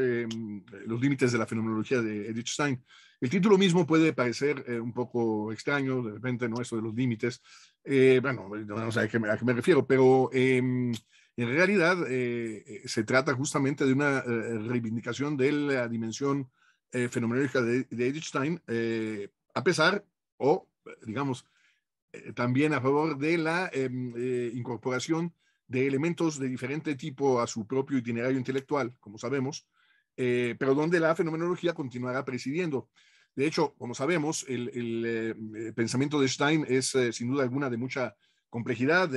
Em, eh, los límites de la fenomenología de Edith Stein. El título mismo puede parecer eh, un poco extraño, de repente, ¿no? Eso de los límites. Eh, bueno, no sé a qué, me, refiero, pero em, en realidad se trata justamente de una reivindicación de la dimensión fenomenológica de, de, Edith Stein, a pesar, o digamos, también a favor de la em, incorporación de elementos de diferente tipo a su propio itinerario intelectual, como sabemos, eh, pero donde la fenomenología continuará presidiendo. De hecho, como sabemos, el, eh, pensamiento de Stein es eh, sin duda alguna de mucha complejidad,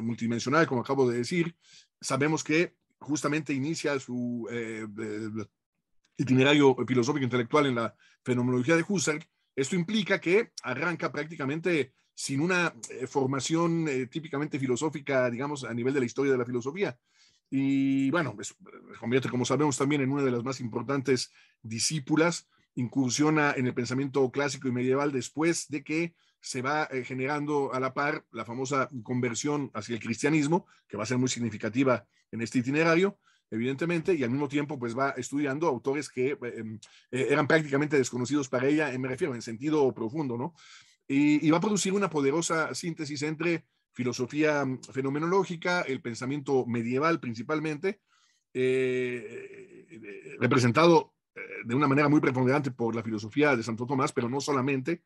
multidimensional, como acabo de decir. Sabemos que justamente inicia su itinerario filosófico intelectual en la fenomenología de Husserl. Esto implica que arranca prácticamente sin una formación típicamente filosófica, digamos, a nivel de la historia de la filosofía. Y bueno, pues, pues, convierte, como sabemos, también en una de las más importantes discípulas. Incursiona en el pensamiento clásico y medieval después de que se va eh, generando a la par la famosa conversión hacia el cristianismo, que va a ser muy significativa en este itinerario, evidentemente, y al mismo tiempo pues va estudiando autores que eh, em, eh, eran prácticamente desconocidos para ella, me refiero en sentido profundo, ¿no? y, va a producir una poderosa síntesis entre filosofía mm, fenomenológica, el pensamiento medieval principalmente, eh, eh, representado eh, de una manera muy preponderante por la filosofía de Santo Tomás, pero no solamente,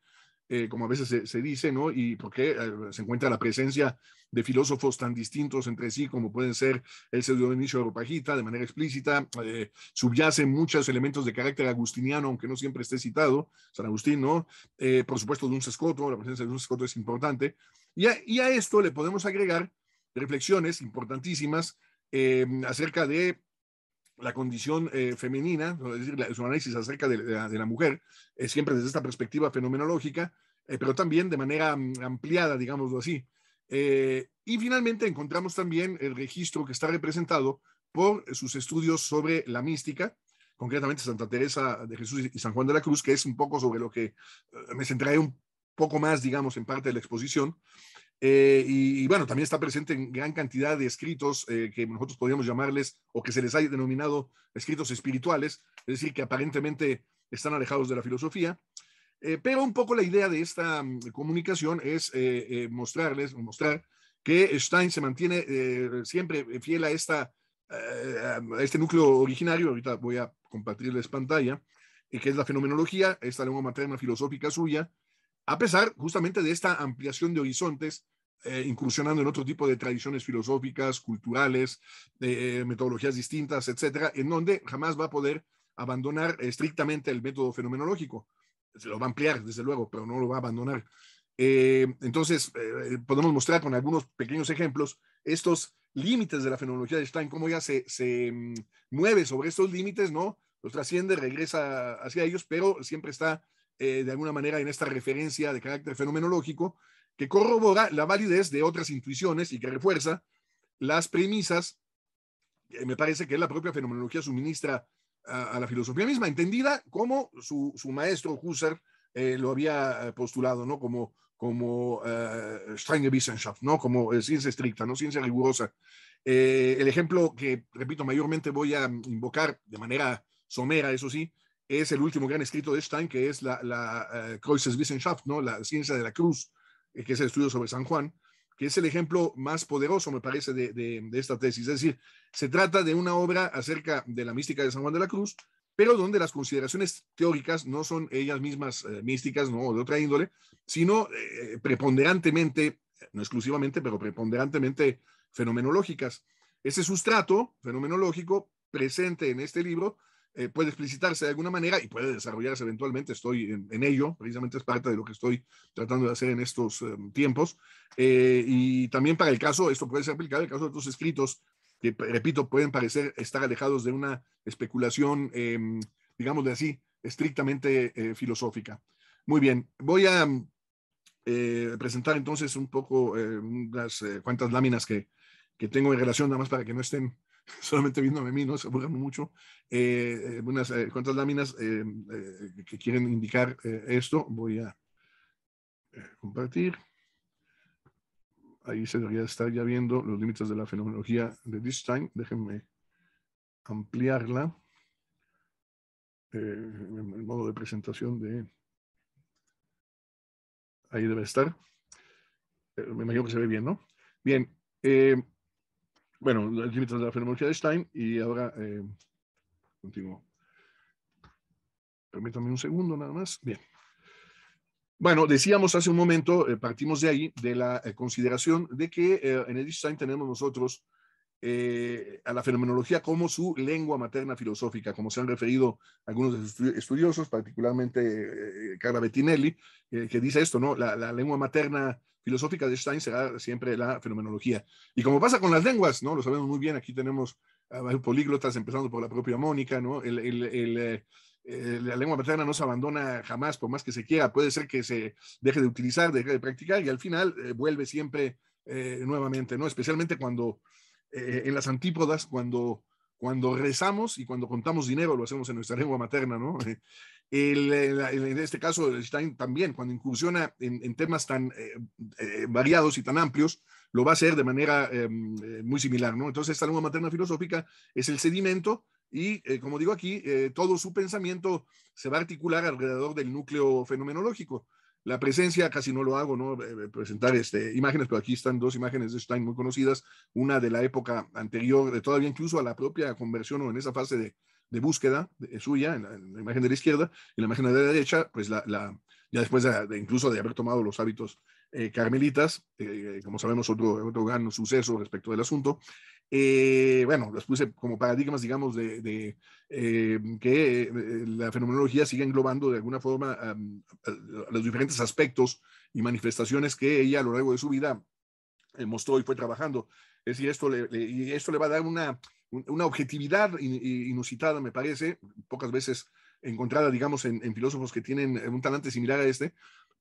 eh, como a veces se, dice, ¿no? Y porque qué eh, se encuentra la presencia de filósofos tan distintos entre sí como pueden ser el pseudo inicio de Ropajita, de manera explícita, eh, subyace muchos elementos de carácter agustiniano, aunque no siempre esté citado, San Agustín, ¿no? por supuesto, de un sescoto, la presencia de un sescoto es importante. y a esto le podemos agregar reflexiones importantísimas acerca de la condición eh, femenina, es decir, su análisis acerca de, la, mujer, eh, siempre desde esta perspectiva fenomenológica, eh, pero también de manera mm, ampliada, digámoslo así. y finalmente encontramos también el registro que está representado por sus estudios sobre la mística, concretamente Santa Teresa de Jesús y San Juan de la Cruz, que es un poco sobre lo que me centraré un poco más, digamos, en parte de la exposición, eh, y, bueno, también está presente en gran cantidad de escritos eh, que nosotros podríamos llamarles o que se les haya denominado escritos espirituales, es decir, que aparentemente están alejados de la filosofía. Eh, pero un poco la idea de esta mm, comunicación es mostrarles, mostrar que Stein se mantiene siempre fiel a, esta, a este núcleo originario. Ahorita voy a compartirles pantalla, que es la fenomenología, esta lengua materna filosófica suya, a pesar justamente de esta ampliación de horizontes eh, incursionando en otro tipo de tradiciones filosóficas, culturales, eh, eh, metodologías distintas, etcétera, en donde jamás va a poder abandonar estrictamente el método fenomenológico. Se lo va a ampliar, desde luego, pero no lo va a abandonar. entonces, podemos mostrar con algunos pequeños ejemplos estos límites de la fenomenología de Stein, cómo ya se, mm, mueve sobre estos límites, ¿no? Los trasciende, regresa hacia ellos, pero siempre está de alguna manera en esta referencia de carácter fenomenológico que corrobora la validez de otras intuiciones y que refuerza las premisas que me parece que la propia fenomenología suministra a, la filosofía misma, entendida como su, su maestro Husserl eh, lo había eh, postulado, ¿no? Como, como eh, strange Wissenschaft, ¿no? Como ciencia estricta, ¿no? Ciencia rigurosa. el ejemplo que, repito, mayormente voy a invocar de manera somera, eso sí, es el último gran escrito de Stein, que es la, la Kreuzeswissenschaft, ¿no? La ciencia de la cruz, eh, que es el estudio sobre San Juan, que es el ejemplo más poderoso, me parece, de, esta tesis. Es decir, se trata de una obra acerca de la mística de San Juan de la Cruz, pero donde las consideraciones teóricas no son ellas mismas eh, místicas, no de otra índole, sino eh, preponderantemente, no exclusivamente, pero preponderantemente fenomenológicas. Ese sustrato fenomenológico presente en este libro eh, puede explicitarse de alguna manera y puede desarrollarse eventualmente. Estoy en, ello, precisamente es parte de lo que estoy tratando de hacer en estos em, tiempos. Eh, y también para el caso, esto puede ser aplicable, el caso de otros escritos que, repito, pueden parecer estar alejados de una especulación, em, digamos de así, estrictamente eh, filosófica. Muy bien, voy a em, presentar entonces un poco las cuantas láminas que, que tengo en relación, nada más para que no estén solamente viéndome a mí, ¿no? Se aburren mucho. Eh, eh unas eh, cuantas láminas eh, que quieren indicar esto. Voy a compartir. Ahí se debería estar ya viendo los límites de la fenomenología de this Déjenme ampliarla. el modo de presentación de... Ahí debe estar. me imagino que se ve bien, ¿no? Bien. Bueno, el límites de la fenomenología de Stein y ahora eh, continúo. Permítanme un segundo nada más. Bien. Bueno, decíamos hace un momento, eh, partimos de ahí, de la eh, consideración de que eh, en el tenemos nosotros a la fenomenología como su lengua materna filosófica, como se han referido algunos de sus estudiosos, particularmente Carla Bettinelli, que dice esto, ¿no? la lengua materna filosófica de Stein será siempre la fenomenología. Y como pasa con las lenguas, ¿no? Lo sabemos muy bien, aquí tenemos ah, varios políglotas, empezando por la propia Mónica, ¿no? El, el, eh, eh, la lengua materna no se abandona jamás, por más que se quiera. Puede ser que se deje de utilizar, deje de practicar y al final eh, vuelve siempre nuevamente, ¿no? Especialmente cuando en las antípodas, cuando, cuando rezamos y cuando contamos dinero, lo hacemos en nuestra lengua materna, ¿no? Eh, en este caso, Stein también, cuando incursiona en, temas tan eh, eh, variados y tan amplios, lo va a hacer de manera muy similar, ¿no? Entonces, esta lengua materna filosófica es el sedimento y, como digo aquí, todo su pensamiento se va a articular alrededor del núcleo fenomenológico. La presencia, casi no lo hago, ¿no? presentar este, imágenes, pero aquí están dos imágenes de Stein muy conocidas, una de la época anterior, de todavía incluso a la propia conversión o en esa fase de, de búsqueda de, suya en la, imagen de la izquierda y en la imagen de la derecha, pues la, ya después de, incluso de haber tomado los hábitos eh, carmelitas, eh, eh, como sabemos, otro, otro gran suceso respecto del asunto. bueno, las puse como paradigmas, digamos, de, que la fenomenología sigue englobando de alguna forma los diferentes aspectos y manifestaciones que ella a lo largo de su vida mostró y fue trabajando. Es decir, esto y esto le va a dar una, una objetividad inusitada, me parece, pocas veces encontrada, digamos, en, filósofos que tienen eh, un talante similar a este,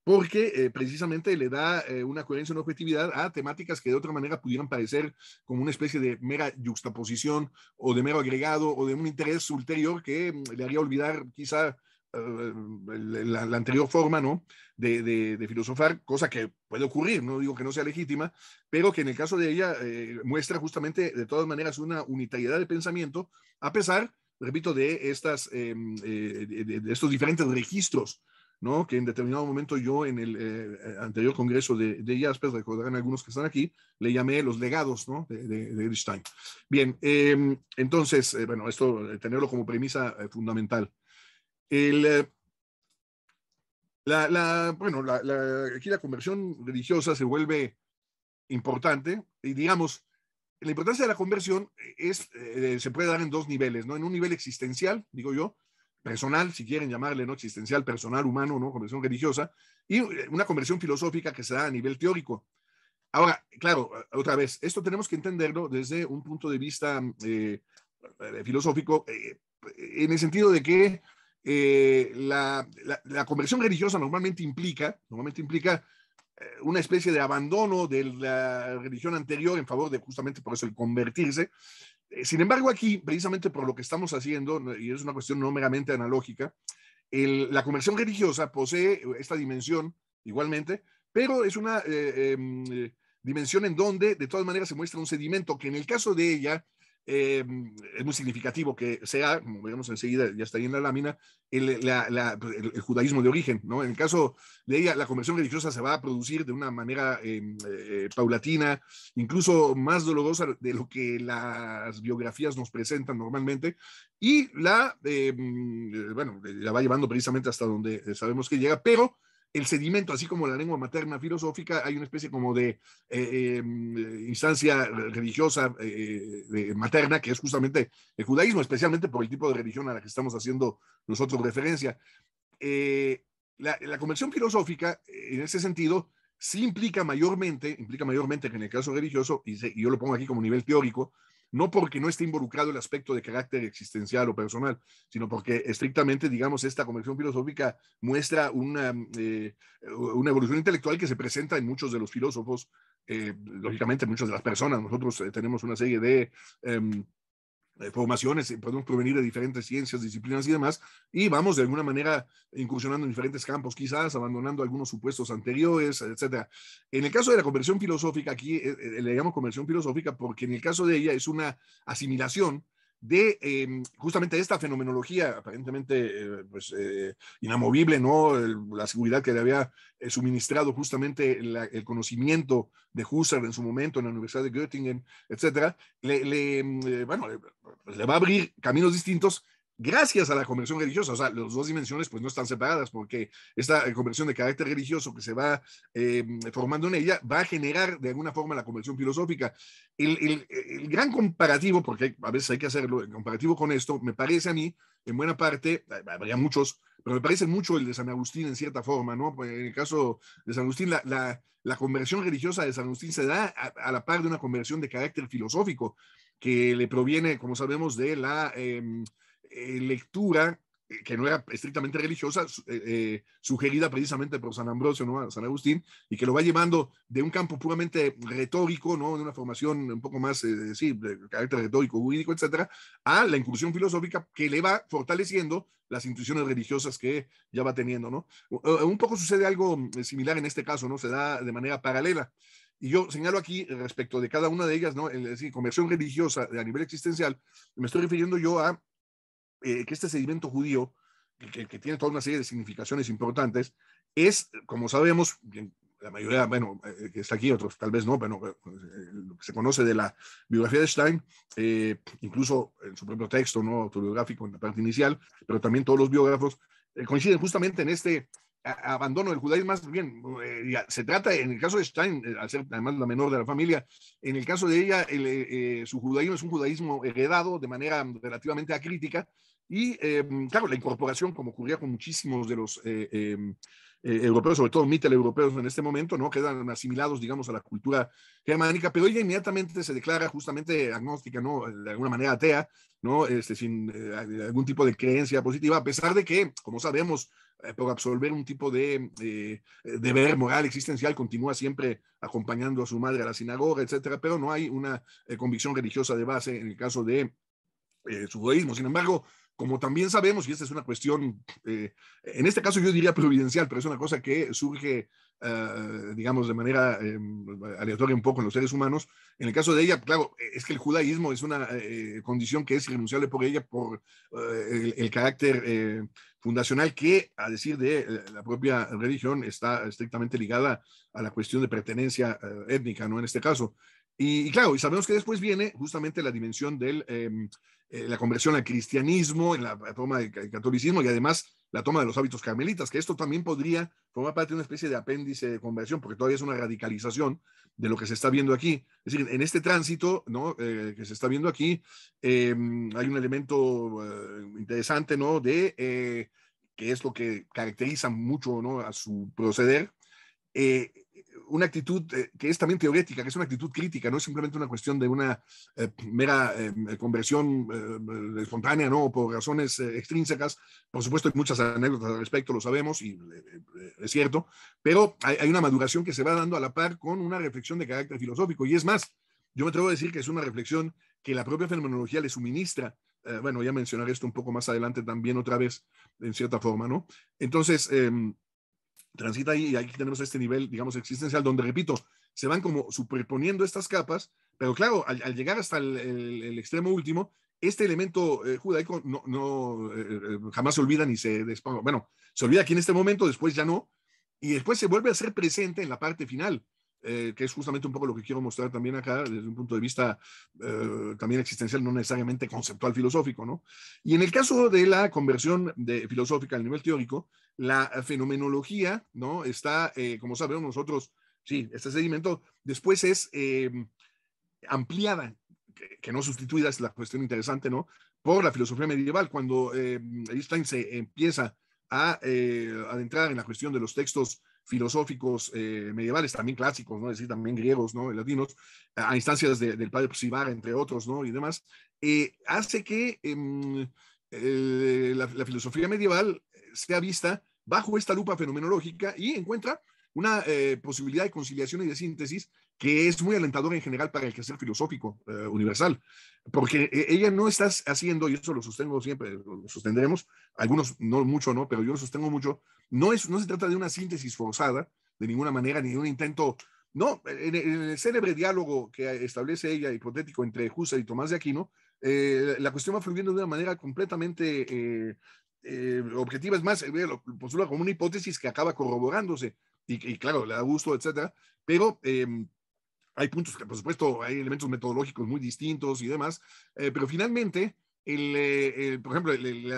porque eh, precisamente le da eh, una coherencia, una objetividad a temáticas que de otra manera pudieran parecer como una especie de mera yuxtaposición o de mero agregado o de un interés ulterior que mm, le haría olvidar quizá eh, la, anterior forma ¿no? De, filosofar, cosa que puede ocurrir, no digo que no sea legítima, pero que en el caso de ella eh, muestra justamente de todas maneras una unitariedad de pensamiento, a pesar, repito, de, estas, em, eh, de estos diferentes registros. ¿no? que en determinado momento yo en el anterior congreso de, de Jaspers, recordarán algunos que están aquí, le llamé los legados de, de, Bien, em, entonces, bueno, esto, tenerlo como premisa fundamental. Eh, la, bueno, la, aquí la conversión religiosa se vuelve importante y digamos, la importancia de la conversión es, eh, eh, se puede dar en dos niveles, ¿no? En un nivel existencial, digo yo, personal, si quieren llamarle, ¿no? Existencial, personal, humano, ¿no? Conversión religiosa, y una conversión filosófica que se da a nivel teórico. Ahora, claro, otra vez, esto tenemos que entenderlo desde un punto de vista mm, filosófico, en el sentido de que eh, la, conversión religiosa normalmente implica, normalmente implica eh, una especie de abandono de la religión anterior en favor de justamente por eso el convertirse. Eh, sin embargo, aquí, precisamente por lo que estamos haciendo, y es una cuestión no meramente analógica, la conversión religiosa posee esta dimensión igualmente, pero es una em, dimensión en donde de todas maneras se muestra un sedimento que en el caso de ella eh, es muy significativo que sea, como veremos enseguida, ya está ahí en la lámina, el, judaísmo de origen. ¿no? En el caso de ella, la conversión religiosa se va a producir de una manera eh, eh, paulatina, incluso más dolorosa de lo que las biografías nos presentan normalmente, y la, mm, bueno, la va llevando precisamente hasta donde sabemos que llega, pero el sedimento, así como la lengua materna filosófica, hay una especie como de eh, em, eh, instancia religiosa eh, materna, que es justamente el judaísmo, especialmente por el tipo de religión a la que estamos haciendo nosotros referencia. La, la, filosófica, en ese sentido, sí implica mayormente, implica mayormente que en el caso religioso, y yo lo pongo aquí como nivel teórico, no porque no esté involucrado el aspecto de carácter existencial o personal, sino porque estrictamente, digamos, esta conversión filosófica muestra una, eh, una evolución intelectual que se presenta en muchos de los filósofos, eh, lógicamente muchas de las personas. Nosotros eh, tenemos una serie de... Em, eh, formaciones, eh, podemos provenir de diferentes ciencias, disciplinas y demás, y vamos de alguna manera incursionando en diferentes campos, quizás abandonando algunos supuestos anteriores, etc. En el caso de la conversión filosófica, aquí eh, le llamamos conversión filosófica porque en el caso de ella es una asimilación de em, justamente esta fenomenología aparentemente eh, pues, eh, inamovible, ¿no? la seguridad que le había eh, suministrado justamente el conocimiento de Husserl en su momento en la Universidad de Göttingen, etcétera, le, em, bueno, pues, le, va a abrir caminos distintos gracias a la conversión religiosa. O sea, las dos dimensiones pues no están separadas porque esta eh, conversión de carácter religioso que se va eh, formando en ella va a generar de alguna forma la conversión filosófica. El, el, gran comparativo, porque a veces hay que hacerlo, el comparativo con esto, me parece a mí, en buena parte, eh, habría muchos, pero me parece mucho el de San Agustín en cierta forma, ¿no? Pues, en el caso de San Agustín, la, la, conversión religiosa de San Agustín se da a, la par de una conversión de carácter filosófico que le proviene, como sabemos, de la... Em, eh, lectura eh, que no era estrictamente religiosa, eh, sugerida precisamente por San Ambrosio, ¿no? San Agustín, y que lo va llevando de un campo puramente retórico, ¿no? de una formación un poco más, eh, de carácter retórico, jurídico, etcétera, a la incursión filosófica que le va fortaleciendo las intuiciones religiosas que ya va teniendo. ¿no? Un poco sucede algo similar en este caso, ¿no? se da de manera paralela. Y yo señalo aquí respecto de cada una de ellas, ¿no? es decir, conversión religiosa a nivel existencial, me estoy refiriendo yo a eh, que este sedimento judío, que, tiene toda una serie de significaciones importantes, es, como sabemos, la mayoría, bueno, eh, que está aquí, otros tal vez no, pero eh, lo que se conoce de la biografía de Stein, incluso en su propio texto, ¿no? Autobiográfico en la parte inicial, pero también todos los biógrafos coinciden justamente en este abandono del judaísmo, más bien, se trata, en el caso de Stein, al ser además la menor de la familia, en el caso de ella, su judaísmo es un judaísmo heredado de manera relativamente acrítica, y em, claro, la incorporación, como ocurría con muchísimos de los eh, em, eh, europeos, sobre todo europeos en este momento, ¿no? quedan asimilados, digamos, a la cultura germánica, pero ella inmediatamente se declara justamente agnóstica, ¿no? de alguna manera atea, ¿no? este, sin eh, algún tipo de creencia positiva, a pesar de que, como sabemos, por absolver un tipo de deber moral existencial, continúa siempre acompañando a su madre a la sinagoga, etcétera, pero no hay una convicción religiosa de base en el caso de su judaísmo. Sin embargo, como también sabemos, y esta es una cuestión, eh, en este caso yo diría providencial, pero es una cosa que surge, eh, digamos, de manera eh, aleatoria un poco en los seres humanos. En el caso de ella, claro, es que el judaísmo es una condición que es irrenunciable por ella, por el, carácter fundacional que, a decir de la propia religión, está estrictamente ligada a la cuestión de pertenencia étnica, ¿no? En este caso. Y, claro, y sabemos que después viene justamente la dimensión del, em, eh, la conversión al cristianismo, en la toma del catolicismo y además la toma de los hábitos carmelitas, que esto también podría formar parte de una especie de apéndice de conversión, porque todavía es una radicalización de lo que se está viendo aquí. Es decir, en este tránsito ¿no? Eh, que se está viendo aquí, em, hay un elemento eh, interesante ¿no? de que es lo que caracteriza mucho ¿no? a su proceder, una actitud eh, que es también teórica que es una actitud crítica, no es simplemente una cuestión de una eh, mera eh, conversión espontánea, ¿no? Por razones extrínsecas. Por supuesto, hay muchas anécdotas al respecto, lo sabemos, y es cierto, pero hay, una maduración que se va dando a la par con una reflexión de carácter filosófico. Y es más, yo me atrevo a decir que es una reflexión que la propia fenomenología le suministra. bueno, ya mencionar esto un poco más adelante también otra vez, en cierta forma, ¿no? Entonces, em, transita ahí y aquí tenemos este nivel, digamos, existencial, donde, repito, se van como superponiendo estas capas, pero claro, al, llegar hasta el, extremo último, este elemento eh, judaico no, no eh, eh, jamás se olvida ni se despaga. Bueno, se olvida aquí en este momento, después ya no, y después se vuelve a ser presente en la parte final. Eh, que es justamente un poco lo que quiero mostrar también acá desde un punto de vista eh, también existencial, no necesariamente conceptual filosófico, ¿no? Y en el caso de la conversión de, filosófica al nivel teórico, la fenomenología, ¿no? Está, eh, como sabemos nosotros, sí, este segmento después es ampliada, que, no sustituida, es la cuestión interesante, ¿no? Por la filosofía medieval, cuando Einstein se empieza a adentrar en la cuestión de los textos filosóficos eh, medievales, también clásicos, ¿no? es decir, también griegos, ¿no? latinos, a, instancias del padre Sivara, entre otros, ¿no? y demás, eh, hace que em, eh, la, la, filosofía medieval sea vista bajo esta lupa fenomenológica y encuentra una posibilidad de conciliación y de síntesis que es muy alentador en general para el quehacer filosófico eh, universal, porque eh, ella no está haciendo, y eso lo sostengo siempre, lo sostendremos, algunos no mucho, ¿no? Pero yo lo sostengo mucho, no, es, no se trata de una síntesis forzada, de ninguna manera, ni de un intento, no, en, el célebre diálogo que establece ella, hipotético, entre Husserl y Tomás de Aquino, eh, la cuestión va fluyendo de una manera completamente... objetiva, es más, lo postula como una hipótesis que acaba corroborándose, y, claro, le da gusto, etcétera, pero eh, hay puntos que, por supuesto, hay elementos metodológicos muy distintos y demás, eh, pero finalmente, el, eh, por ejemplo,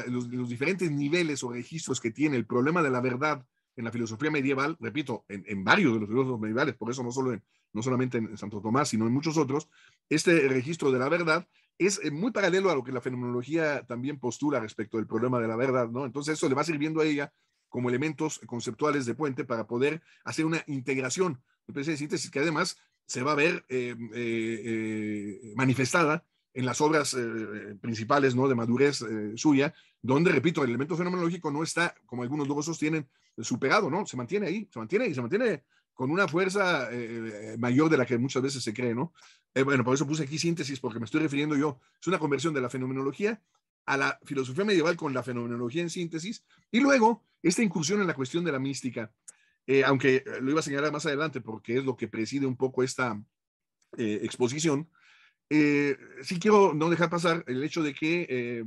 los, diferentes niveles o registros que tiene el problema de la verdad en la filosofía medieval, repito, en, en varios de los filósofos medievales, por eso no, solo en, no solamente en Santo Tomás, sino en muchos otros, este registro de la verdad es eh, muy paralelo a lo que la fenomenología también postula respecto del problema de la verdad, ¿no? Entonces eso le va sirviendo a ella como elementos conceptuales de puente para poder hacer una integración, de especie de síntesis que además se va a ver eh, eh, eh, manifestada en las obras principales ¿no? de madurez suya, donde, repito, el elemento fenomenológico no está, como algunos luego tienen, superado, ¿no? Se mantiene ahí, se mantiene y se mantiene con una fuerza mayor de la que muchas veces se cree, ¿no? bueno, por eso puse aquí síntesis, porque me estoy refiriendo yo, es una conversión de la fenomenología a la filosofía medieval con la fenomenología en síntesis, y luego esta incursión en la cuestión de la mística, eh, aunque eh, lo iba a señalar más adelante porque es lo que preside un poco esta eh, exposición, sí quiero no dejar pasar el hecho de que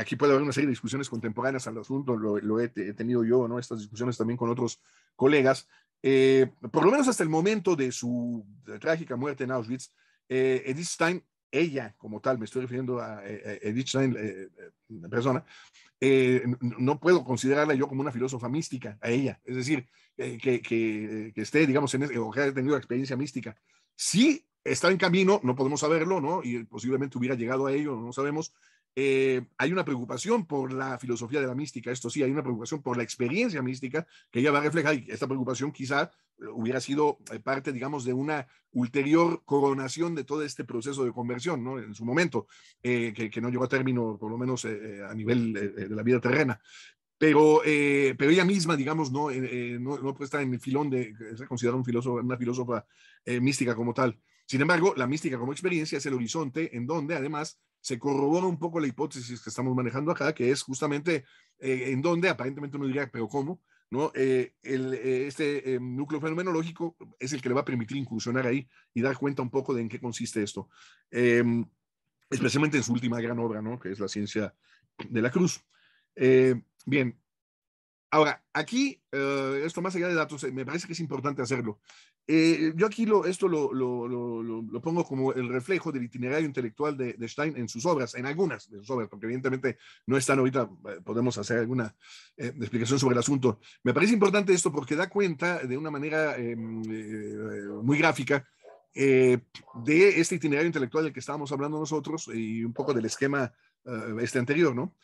aquí puede haber una serie de discusiones contemporáneas al asunto, lo, he, tenido yo, ¿no? Estas discusiones también con otros colegas. por lo menos hasta el momento de su trágica muerte en Auschwitz, Edith Stein ella como tal, me estoy refiriendo a, eh, eh, Edith Stein, la eh, persona, no puedo considerarla yo como una filósofa mística a ella, es decir, que, que, esté, digamos, en, o que haya tenido experiencia mística. Si está en camino, no podemos saberlo, ¿no? Y posiblemente hubiera llegado a ello, no sabemos, eh, hay una preocupación por la filosofía de la mística, esto sí, hay una preocupación por la experiencia mística que ella va a reflejar y esta preocupación quizá eh, hubiera sido eh, parte, digamos, de una ulterior coronación de todo este proceso de conversión, ¿no? En su momento, que, no llegó a término, por lo menos a nivel de la vida terrena. Pero, pero ella misma, digamos, no, no, está en el filón de ser considerada un filósofo, una filósofa mística como tal. Sin embargo, la mística como experiencia es el horizonte en donde además se corrobora un poco la hipótesis que estamos manejando acá, que es justamente eh, en donde aparentemente uno diría, pero ¿cómo? ¿No? Eh, eh, este núcleo fenomenológico es el que le va a permitir incursionar ahí y dar cuenta un poco de en qué consiste esto, em, especialmente en su última gran obra, ¿no? que es la ciencia de la cruz. bien, ahora, aquí, esto más allá de datos, me parece que es importante hacerlo. Eh, yo aquí lo, esto lo, pongo como el reflejo del itinerario intelectual de, Stein en sus obras, en algunas de sus obras, porque evidentemente no están ahorita, eh, podemos hacer alguna eh, explicación sobre el asunto. Me parece importante esto porque da cuenta de una manera muy gráfica de este itinerario intelectual del que estábamos hablando nosotros y un poco del esquema este anterior, ¿no?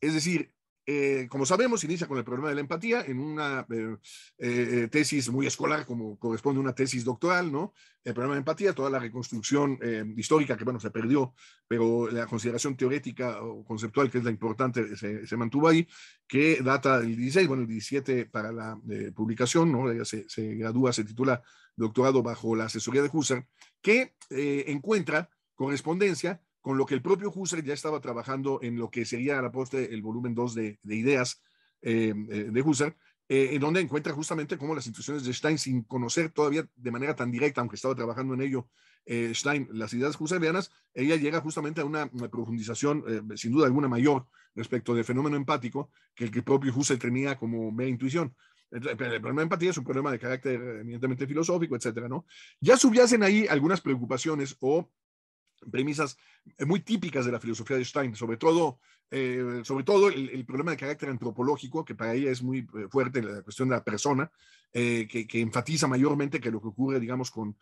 Es decir, eh, como sabemos, inicia con el problema de la empatía en una eh, eh, tesis muy escolar, como corresponde a una tesis doctoral, ¿no? El problema de empatía, toda la reconstrucción histórica que, bueno, se perdió, pero la consideración teórica o conceptual, que es la importante, se, mantuvo ahí, que data del 16, bueno, el 17 para la publicación, ¿no? se, se, gradúa, se titula doctorado bajo la asesoría de Husserl, que encuentra correspondencia con lo que el propio Husserl ya estaba trabajando en lo que sería la el volumen 2 de, ideas eh, eh, de Husserl, eh, en donde encuentra justamente cómo las intuiciones de Stein, sin conocer todavía de manera tan directa, aunque estaba trabajando en ello Stein, las ideas husserlianas, ella llega justamente a una, profundización, sin duda alguna, mayor respecto del fenómeno empático que el que propio Husserl tenía como mera intuición. El, problema de empatía es un problema de carácter eminentemente filosófico, etcétera, ¿no? Ya subyacen ahí algunas preocupaciones o premisas eh, muy típicas de la filosofía de Stein, sobre todo, eh, sobre todo el, problema de carácter antropológico, que para ella es muy eh, fuerte, la cuestión de la persona, que, enfatiza mayormente que lo que ocurre, digamos, con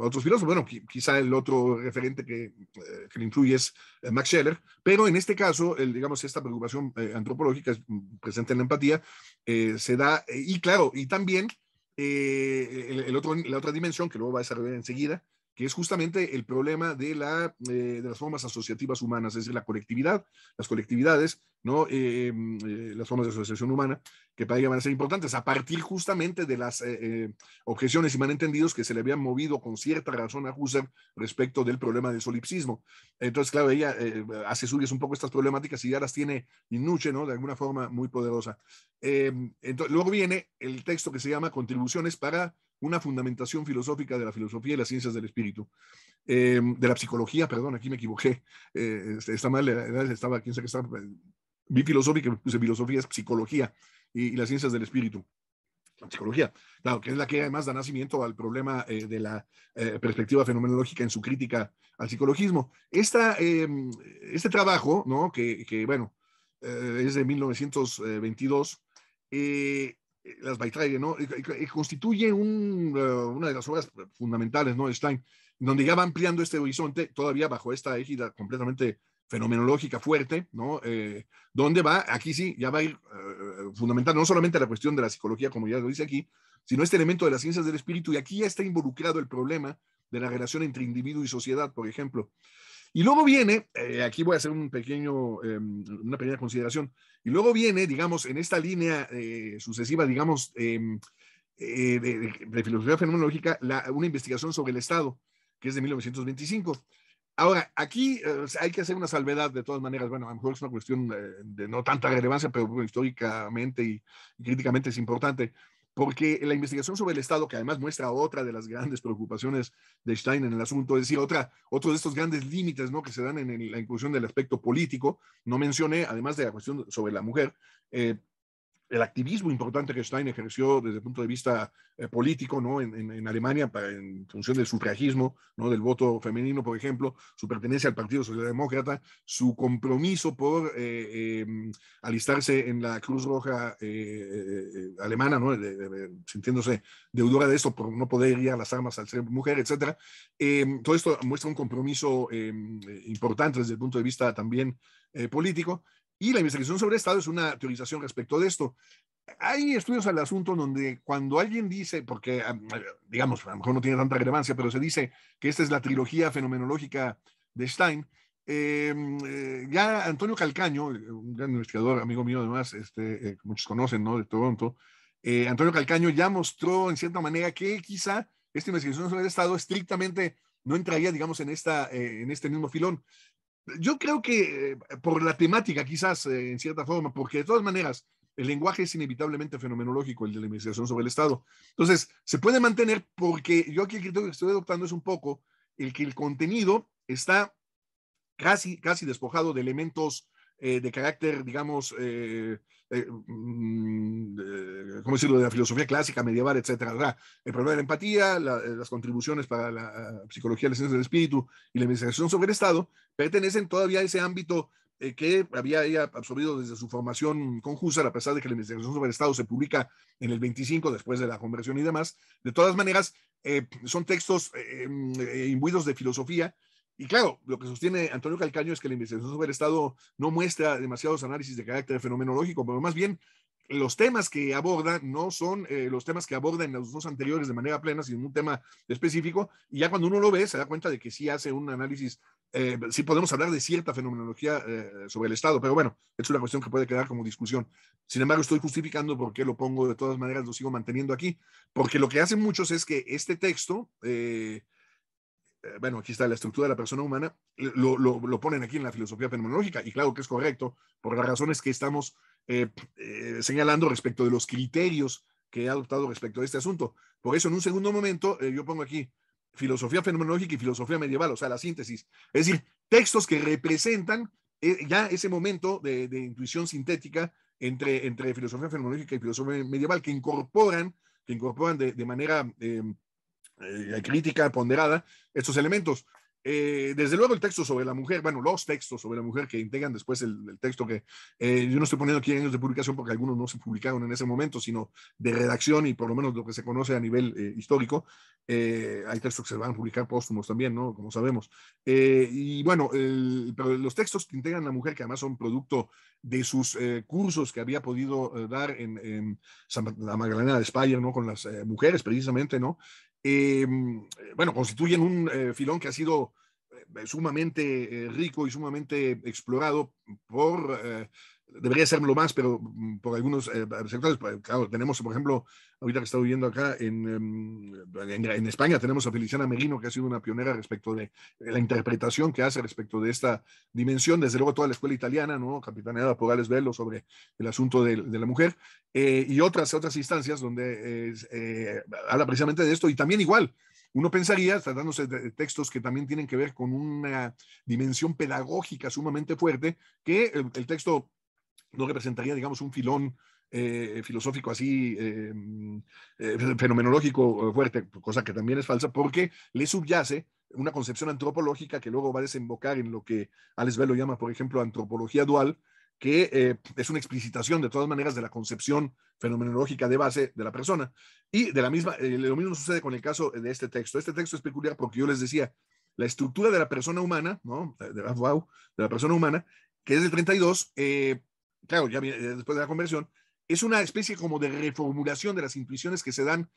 otros filósofos. Bueno, quizá el otro referente que, que, le influye es Max Scheler, pero en este caso, el, digamos, esta preocupación antropológica presente en la empatía se da, y claro, y también otro, la otra dimensión que luego va a desarrollar enseguida, que es justamente el problema de, la, eh, las formas asociativas humanas, es decir, la colectividad, las colectividades, ¿no? Eh, em, eh, las formas de asociación humana, que para ella van a ser importantes, a partir justamente de las objeciones y malentendidos que se le habían movido con cierta razón a Husserl respecto del problema del solipsismo. Entonces, claro, ella hace suyas un poco estas problemáticas y ya las tiene Innuche, ¿no? De alguna forma muy poderosa. Em, entonces, luego viene el texto que se llama Contribuciones para una fundamentación filosófica de la filosofía y las ciencias del espíritu, eh, de la psicología, perdón, aquí me equivoqué, eh, este, está mal, eh, estaba, quién sabe qué estaba, eh, vi filosófica, filosofía es psicología y, las ciencias del espíritu la psicología, claro, que es la que además da nacimiento al problema de la perspectiva fenomenológica en su crítica al psicologismo. Esta, este trabajo, ¿no? que, que bueno, es de 1922, las Baitrae, ¿no? constituye eh, una de las obras fundamentales, ¿no? Stein, donde ya va ampliando este horizonte, todavía bajo esta égida completamente fenomenológica fuerte, ¿no? Eh, donde va, aquí sí, ya va a ir eh, fundamental, no solamente la cuestión de la psicología, como ya lo dice aquí, sino este elemento de las ciencias del espíritu, y aquí ya está involucrado el problema de la relación entre individuo y sociedad, por ejemplo. Y luego viene, eh, aquí voy a hacer un pequeño, em, una pequeña consideración, y luego viene, digamos, en esta línea eh, sucesiva, digamos, em, eh, de, filosofía fenomenológica, una investigación sobre el Estado, que es de 1925. Ahora, aquí hay que hacer una salvedad de todas maneras. Bueno, a lo mejor es una cuestión de no tanta relevancia, pero históricamente y críticamente es importante porque la investigación sobre el Estado, que además muestra otra de las grandes preocupaciones de Stein en el asunto, es decir, otra, otro de estos grandes límites ¿no? que se dan en, la inclusión del aspecto político, no mencioné, además de la cuestión sobre la mujer, eh, el activismo importante que Stein ejerció desde el punto de vista eh, político ¿no? En, Alemania en función del sufragismo, ¿no? del voto femenino, por ejemplo, su pertenencia al Partido Socialdemócrata, su compromiso por eh, eh, alistarse en la Cruz Roja alemana, ¿no? sintiéndose deudora de esto por no poder ir a las armas al ser mujer, etc. todo esto muestra un compromiso importante desde el punto de vista también político. Y la investigación sobre Estado es una teorización respecto de esto. Hay estudios al asunto donde cuando alguien dice, porque digamos, a lo mejor no tiene tanta relevancia, pero se dice que esta es la trilogía fenomenológica de Stein, em, eh, ya Antonio Calcaño, un gran investigador, amigo mío además, este, eh, muchos conocen, ¿no? De Toronto, eh, Antonio Calcaño ya mostró en cierta manera que quizá esta investigación sobre Estado estrictamente no entraría, digamos, en, esta, en este mismo filón yo creo que eh, por la temática, quizás eh, en cierta forma, porque de todas maneras, el lenguaje es inevitablemente fenomenológico, el de la investigación sobre el Estado. Entonces, se puede mantener porque yo aquí el criterio que estoy adoptando es un poco el que el contenido está casi, casi despojado de elementos eh, de carácter, digamos, eh, eh, mm, ¿cómo decirlo?, de la filosofía clásica, medieval, etcétera. El problema de la empatía, las contribuciones para la uh, psicología, la ciencia del espíritu y la investigación sobre el Estado pertenecen todavía a ese ámbito que había ella absorbido desde su formación con a pesar de que la investigación sobre el Estado se publica en el 25, después de la conversión y demás. De todas maneras, son textos imbuidos de filosofía y claro, lo que sostiene Antonio Calcaño es que la investigación sobre el Estado no muestra demasiados análisis de carácter fenomenológico, pero más bien los temas que aborda no son eh, los temas que aborda en los dos anteriores de manera plena, sino un tema específico. Y ya cuando uno lo ve, se da cuenta de que sí hace un análisis, eh, sí podemos hablar de cierta fenomenología eh, sobre el Estado, pero bueno, es una cuestión que puede quedar como discusión. Sin embargo, estoy justificando por qué lo pongo de todas maneras, lo sigo manteniendo aquí, porque lo que hacen muchos es que este texto... Eh, bueno, aquí está la estructura de la persona humana, lo, ponen aquí en la filosofía fenomenológica, y claro que es correcto, por las razones que estamos eh, eh, señalando respecto de los criterios que he adoptado respecto a este asunto. Por eso, en un segundo momento, yo pongo aquí filosofía fenomenológica y filosofía medieval, o sea, la síntesis. Es decir, textos que representan ya ese momento de, intuición sintética entre, entre filosofía fenomenológica y filosofía medieval, que incorporan, que incorporan de, de manera eh, crítica ponderada estos elementos. Eh, desde luego el texto sobre la mujer, bueno, los textos sobre la mujer que integran después el, texto que eh, yo no estoy poniendo aquí años de publicación porque algunos no se publicaron en ese momento, sino de redacción y por lo menos lo que se conoce a nivel histórico. hay textos que se van a publicar póstumos también, ¿no? Como sabemos. y bueno, pero los textos que integran la mujer, que además son producto de sus cursos que había podido dar en, la Magdalena de España, ¿no? Con las mujeres precisamente, ¿no? Em, eh, bueno, constituyen un eh, filón que ha sido eh, sumamente rico y sumamente explorado por debería serlo más, pero mm, por algunos eh, sectores, pues, claro, tenemos, por ejemplo, ahorita que está viendo acá, en, em, en, España tenemos a Feliciana Merino, que ha sido una pionera respecto de, la interpretación que hace respecto de esta dimensión, desde luego toda la escuela italiana, ¿no? capitaneada por Gales Velo sobre el asunto de, de la mujer, eh, y otras, otras instancias donde eh, habla precisamente de esto, y también igual, uno pensaría, tratándose de textos que también tienen que ver con una dimensión pedagógica sumamente fuerte, que el texto no representaría, digamos, un filón eh, filosófico así eh, mm, eh, fenomenológico fuerte, cosa que también es falsa, porque le subyace una concepción antropológica que luego va a desembocar en lo que Alex lo llama, por ejemplo, antropología dual, que es una explicitación de todas maneras de la concepción fenomenológica de base de la persona. Y de la misma, lo mismo sucede con el caso de este texto. Este texto es peculiar porque yo les decía, la estructura de la persona humana, ¿no? De la, ah, de la persona humana, que es del 32, eh, claro, ya eh, después de la conversión, es una especie como de reformulación de las intuiciones que se dan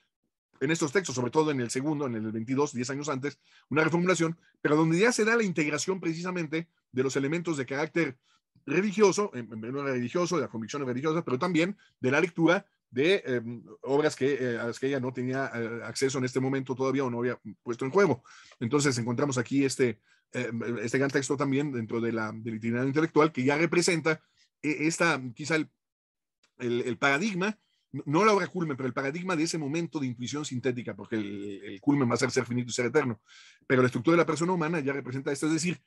en estos textos, sobre todo en el segundo, en el 22, 10 años antes, una reformulación, pero donde ya se da la integración precisamente de los elementos de carácter religioso, en religioso, de las convicciones religiosas, pero también de la lectura de em, obras que, eh, a las que ella no tenía eh, acceso en este momento todavía o no había puesto en juego. Entonces encontramos aquí este, em, este gran texto también dentro de la, del itinerario intelectual que ya representa e-, esta, quizá el, paradigma, no la obra culme, pero el paradigma de ese momento de intuición sintética, porque el, culme va a ser ser finito y ser eterno, pero la estructura de la persona humana ya representa esto, es decir,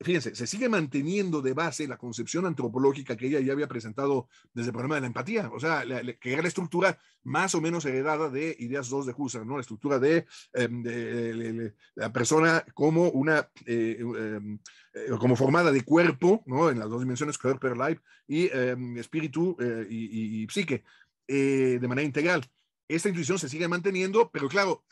fíjense, se sigue manteniendo de base la concepción antropológica que ella ya había presentado desde el problema de la empatía, o sea, la, que era la estructura más o menos heredada de Ideas 2 de Husserl, ¿no? La estructura de, em, la persona como una, eh, em, eh, como formada de cuerpo, ¿no? En las dos dimensiones, life y em, espíritu eh, y, y, psique, de manera integral. Esta intuición se sigue manteniendo, pero claro,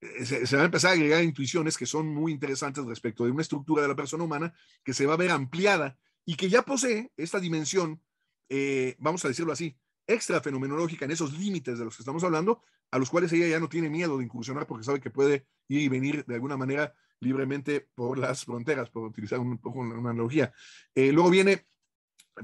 eh, se, va a empezar a agregar intuiciones que son muy interesantes respecto de una estructura de la persona humana que se va a ver ampliada y que ya posee esta dimensión, eh, vamos a decirlo así, extra fenomenológica en esos límites de los que estamos hablando, a los cuales ella ya no tiene miedo de incursionar porque sabe que puede ir y venir de alguna manera libremente por las fronteras, por utilizar un, poco una analogía. Eh, luego viene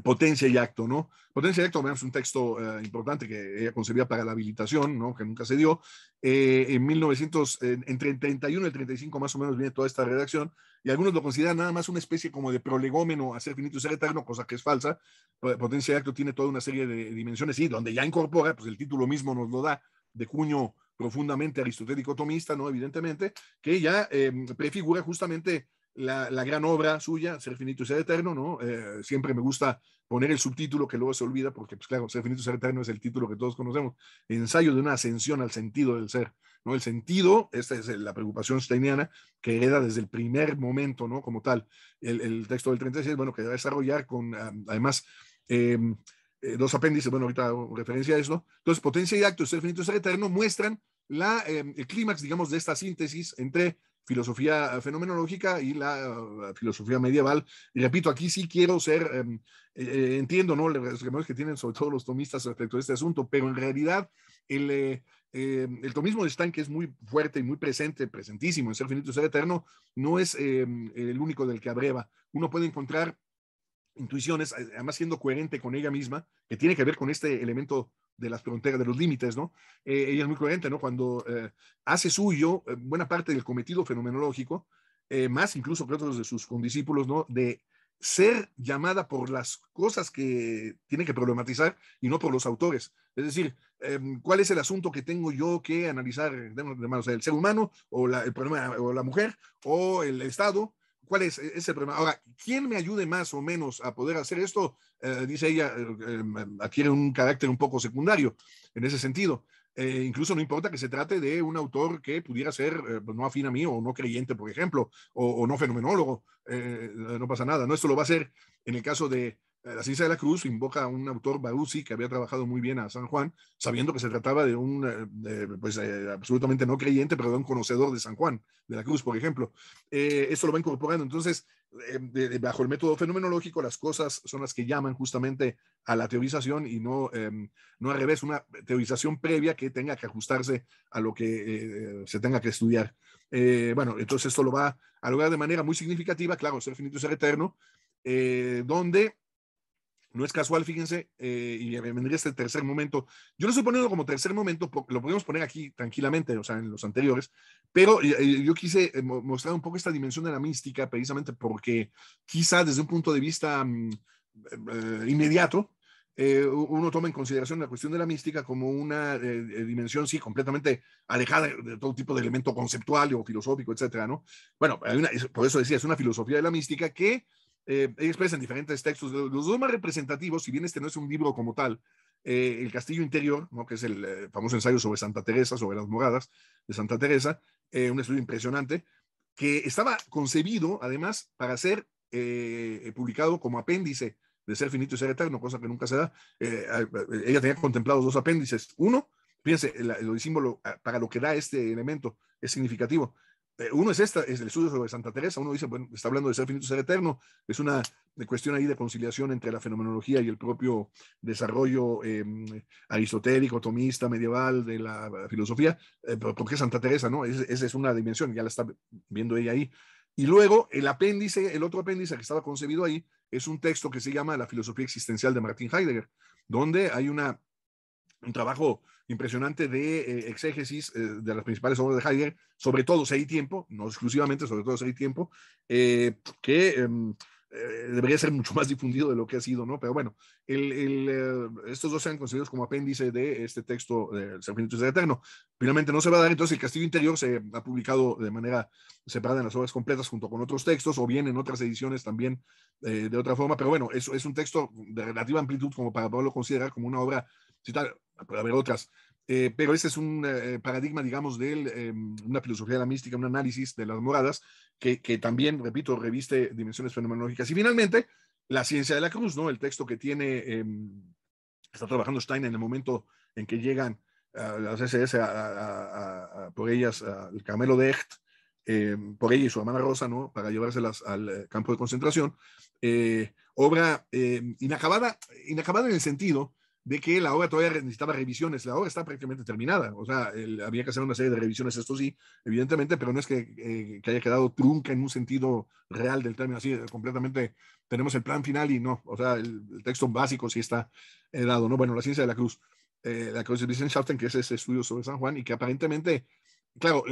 Potencia y acto, ¿no? Potencia y acto, es un texto eh, importante que ella concebía para la habilitación, ¿no? Que nunca se dio. Eh, en 1900, en, entre el 31 y el 35 más o menos viene toda esta redacción, y algunos lo consideran nada más una especie como de prolegómeno a ser finito y ser eterno, cosa que es falsa. Potencia y acto tiene toda una serie de dimensiones, y donde ya incorpora, pues el título mismo nos lo da, de cuño profundamente aristotélico-tomista, ¿no? Evidentemente, que ya eh, prefigura justamente la, gran obra suya, Ser Finito y Ser Eterno, ¿no? Eh, siempre me gusta poner el subtítulo que luego se olvida, porque, pues claro, Ser Finito y Ser Eterno es el título que todos conocemos. Ensayo de una ascensión al sentido del ser, ¿no? El sentido, esta es la preocupación steiniana, que hereda desde el primer momento, ¿no? Como tal, el, texto del 36, bueno, que va a desarrollar con, además, em, eh, dos apéndices, bueno, ahorita hago referencia a eso. Entonces, potencia y acto ser finito y ser eterno muestran la, em, el clímax, digamos, de esta síntesis entre filosofía fenomenológica y la filosofía medieval. Y repito, aquí sí quiero ser, em, eh, entiendo, ¿no? Los remedios que tienen sobre todo los tomistas respecto a este asunto, pero en realidad el, eh, em, el tomismo de Stein, que es muy fuerte y muy presente, presentísimo en Ser Finito y Ser Eterno, no es em, el único del que abreva. Uno puede encontrar intuiciones, además siendo coherente con ella misma, que tiene que ver con este elemento de las fronteras, de los límites, ¿no? Eh, ella es muy coherente, ¿no? Cuando eh, hace suyo eh, buena parte del cometido fenomenológico, más incluso que otros de sus condiscípulos, ¿no? De ser llamada por las cosas que tiene que problematizar y no por los autores. Es decir, em, ¿cuál es el asunto que tengo yo que analizar, de, el ser humano o el problema, o la mujer o el Estado? ¿Cuál es e-, ese problema? Ahora, ¿quién me ayude más o menos a poder hacer esto? Eh, dice ella, eh, eh, adquiere un carácter un poco secundario en ese sentido. incluso no importa que se trate de un autor que pudiera ser pues, no afín a mí o no creyente, por ejemplo, o, no fenomenólogo, no pasa nada, ¿no? Esto lo va a hacer en el caso de la ciencia de la cruz invoca a un autor, bausi, que había trabajado muy bien a San Juan, sabiendo que se trataba de un, eh, pues eh, absolutamente no creyente, pero de un conocedor de San Juan, de la cruz, por ejemplo. Eh, esto lo va incorporando. Entonces, eh, bajo el método fenomenológico, las cosas son las que llaman justamente a la teorización y no, em, no al revés, una teorización previa que tenga que ajustarse a lo que se tenga que estudiar. bueno, entonces esto lo va a lograr de manera muy significativa, claro, ser finito y ser eterno, donde no es casual, fíjense, eh, y vendría este tercer momento. Yo lo estoy poniendo como tercer momento, lo podemos poner aquí tranquilamente, o sea, en los anteriores, pero yo quise eh, mostrar un poco esta dimensión de la mística precisamente porque quizá desde un punto de vista mm, eh, inmediato, uno toma en consideración la cuestión de la mística como una dimensión, sí, completamente alejada de todo tipo de elemento conceptual o filosófico, etcétera, ¿no? Bueno, por eso decía, es una filosofía de la mística que eh, expresa en diferentes textos. Los dos más representativos, si bien este no es un libro como tal, eh, El Castillo Interior, que es el eh, famoso ensayo sobre Santa Teresa, sobre las moradas de Santa Teresa, eh, un estudio impresionante, que estaba concebido además para ser publicado como apéndice de Ser Finito y Ser Eterno, cosa que nunca se da. ella tenía contemplados dos apéndices. Uno, fíjense, el, el símbolo ah, para lo que da este elemento es significativo. Eh, uno es esta, es el estudio sobre Santa Teresa, uno dice, bueno, está hablando de ser finito, ser eterno, es una eh, cuestión ahí de conciliación entre la fenomenología y el propio desarrollo em, aristotélico, tomista, medieval de la filosofía, eh, por porque Santa Teresa, ¿no? esa es una dimensión, ya la está viendo ella ahí. Y luego el apéndice, el otro apéndice que estaba concebido ahí, es un texto que se llama La filosofía existencial de Martin Heidegger, donde hay una, un trabajo impresionante de eh, exégesis eh, de las principales obras de Heidegger, sobre todo si hay tiempo, no exclusivamente, sobre todo si hay tiempo, eh, que em, debería ser mucho más difundido de lo que ha sido, ¿no? Pero bueno, estos dos sean considerados como apéndice de este texto del San Finito del Eterno. Finalmente no se va a dar, entonces el Castillo Interior se ha publicado de manera separada en las obras completas junto con otros textos o bien en otras ediciones también de otra forma, pero bueno, es, es un texto de relativa amplitud como para poderlo considerar como una obra tal, puede haber otras, eh, pero este es un eh, paradigma, digamos, de em, una filosofía de la mística, un análisis de las moradas, que, también, repito, reviste dimensiones fenomenológicas. Y finalmente, la ciencia de la cruz, ¿no? El texto que tiene, em, está trabajando Stein en el momento en que llegan las SS, por ellas, el camelo de Echt, em, por ella y su hermana Rosa, ¿no? Para llevárselas al eh, campo de concentración. obra inacabada, inacabada en el sentido de que la obra todavía necesitaba revisiones. La obra está prácticamente terminada. O sea, había que hacer una serie de revisiones, esto sí, evidentemente, pero no es que, eh, haya quedado trunca en un sentido real del término, así eh, completamente tenemos el plan final y no. O sea, el, texto básico sí está eh, dado, ¿no? Bueno, la ciencia de la cruz. la cruz de Wissenschaften, que es ese estudio sobre San Juan y que aparentemente, claro,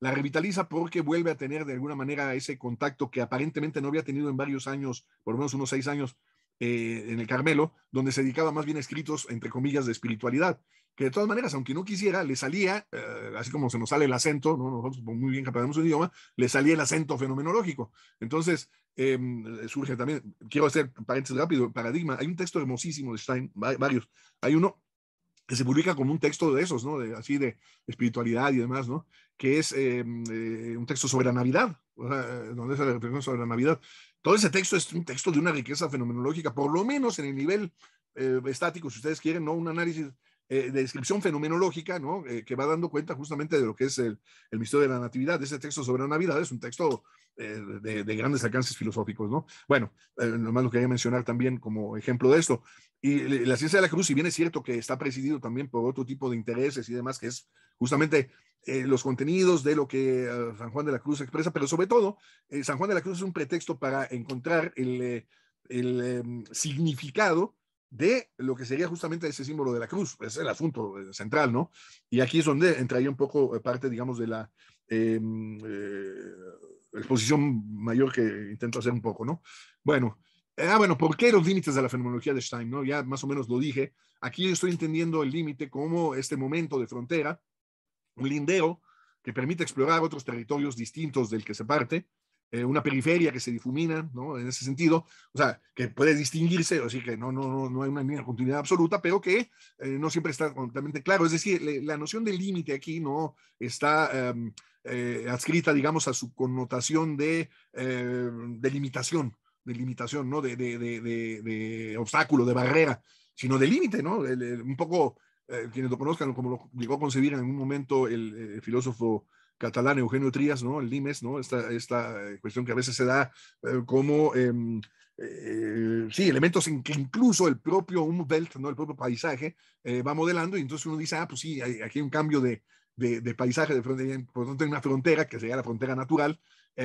la revitaliza porque vuelve a tener de alguna manera ese contacto que aparentemente no había tenido en varios años, por lo menos unos seis años, eh, en el Carmelo, donde se dedicaba más bien a escritos, entre comillas, de espiritualidad, que de todas maneras, aunque no quisiera, le salía, eh, así como se nos sale el acento, nosotros pues muy bien que aprendemos un idioma, le salía el acento fenomenológico. Entonces, em, surge también, quiero hacer paréntesis rápido, paradigma, hay un texto hermosísimo de Stein, varios, hay uno que se publica como un texto de esos, ¿no? De, así de espiritualidad y demás, ¿no? Que es eh, mm, eh, un texto sobre la Navidad, eh, donde se reflexión sobre la Navidad. Todo ese texto es un texto de una riqueza fenomenológica, por lo menos en el nivel estático, si ustedes quieren, ¿no? Un análisis eh, de descripción fenomenológica, ¿no? Eh, que va dando cuenta justamente de lo que es el, misterio de la Natividad. Ese texto sobre la Navidad es un texto eh, de, grandes alcances filosóficos, ¿no? Bueno, nomás lo quería mencionar también como ejemplo de esto. Y la ciencia de la cruz, si bien es cierto que está presidido también por otro tipo de intereses y demás, que es justamente los contenidos de lo que ah, San Juan de la Cruz expresa, pero sobre todo, San Juan de la Cruz es un pretexto para encontrar el, el, em, significado de lo que sería justamente ese símbolo de la cruz. Es el asunto eh, central, ¿no? Y aquí es donde entraría un poco eh, parte, digamos, de la em, eh, exposición mayor que intento hacer un poco, ¿no? Bueno, ah, bueno, ¿por qué los límites de la fenomenología de Stein? ¿no? Ya más o menos lo dije. Aquí estoy entendiendo el límite como este momento de frontera, un lindero que permite explorar otros territorios distintos del que se parte, eh, una periferia que se difumina, ¿no? En ese sentido, o sea, que puede distinguirse, así que no, no, no, no hay una continuidad absoluta, pero que eh, no siempre está completamente claro. Es decir, la noción de límite aquí no está em, eh, adscrita, digamos, a su connotación de, de limitación, de limitación, ¿no? De, de, de, obstáculo, de barrera, sino de límite, ¿no? un poco, quienes lo conozcan, como lo llegó a concebir en algún momento el filósofo catalán Eugenio Trías, ¿no? El Limes, ¿no? Esta, esta eh, cuestión que a veces se da eh, como, em, eh, sí, elementos en que incluso el propio Umwelt, ¿no? El propio paisaje va modelando y entonces uno dice, ah, pues sí, aquí hay un cambio de, de, de paisaje, de frontera, por tanto hay una frontera que sería la frontera natural,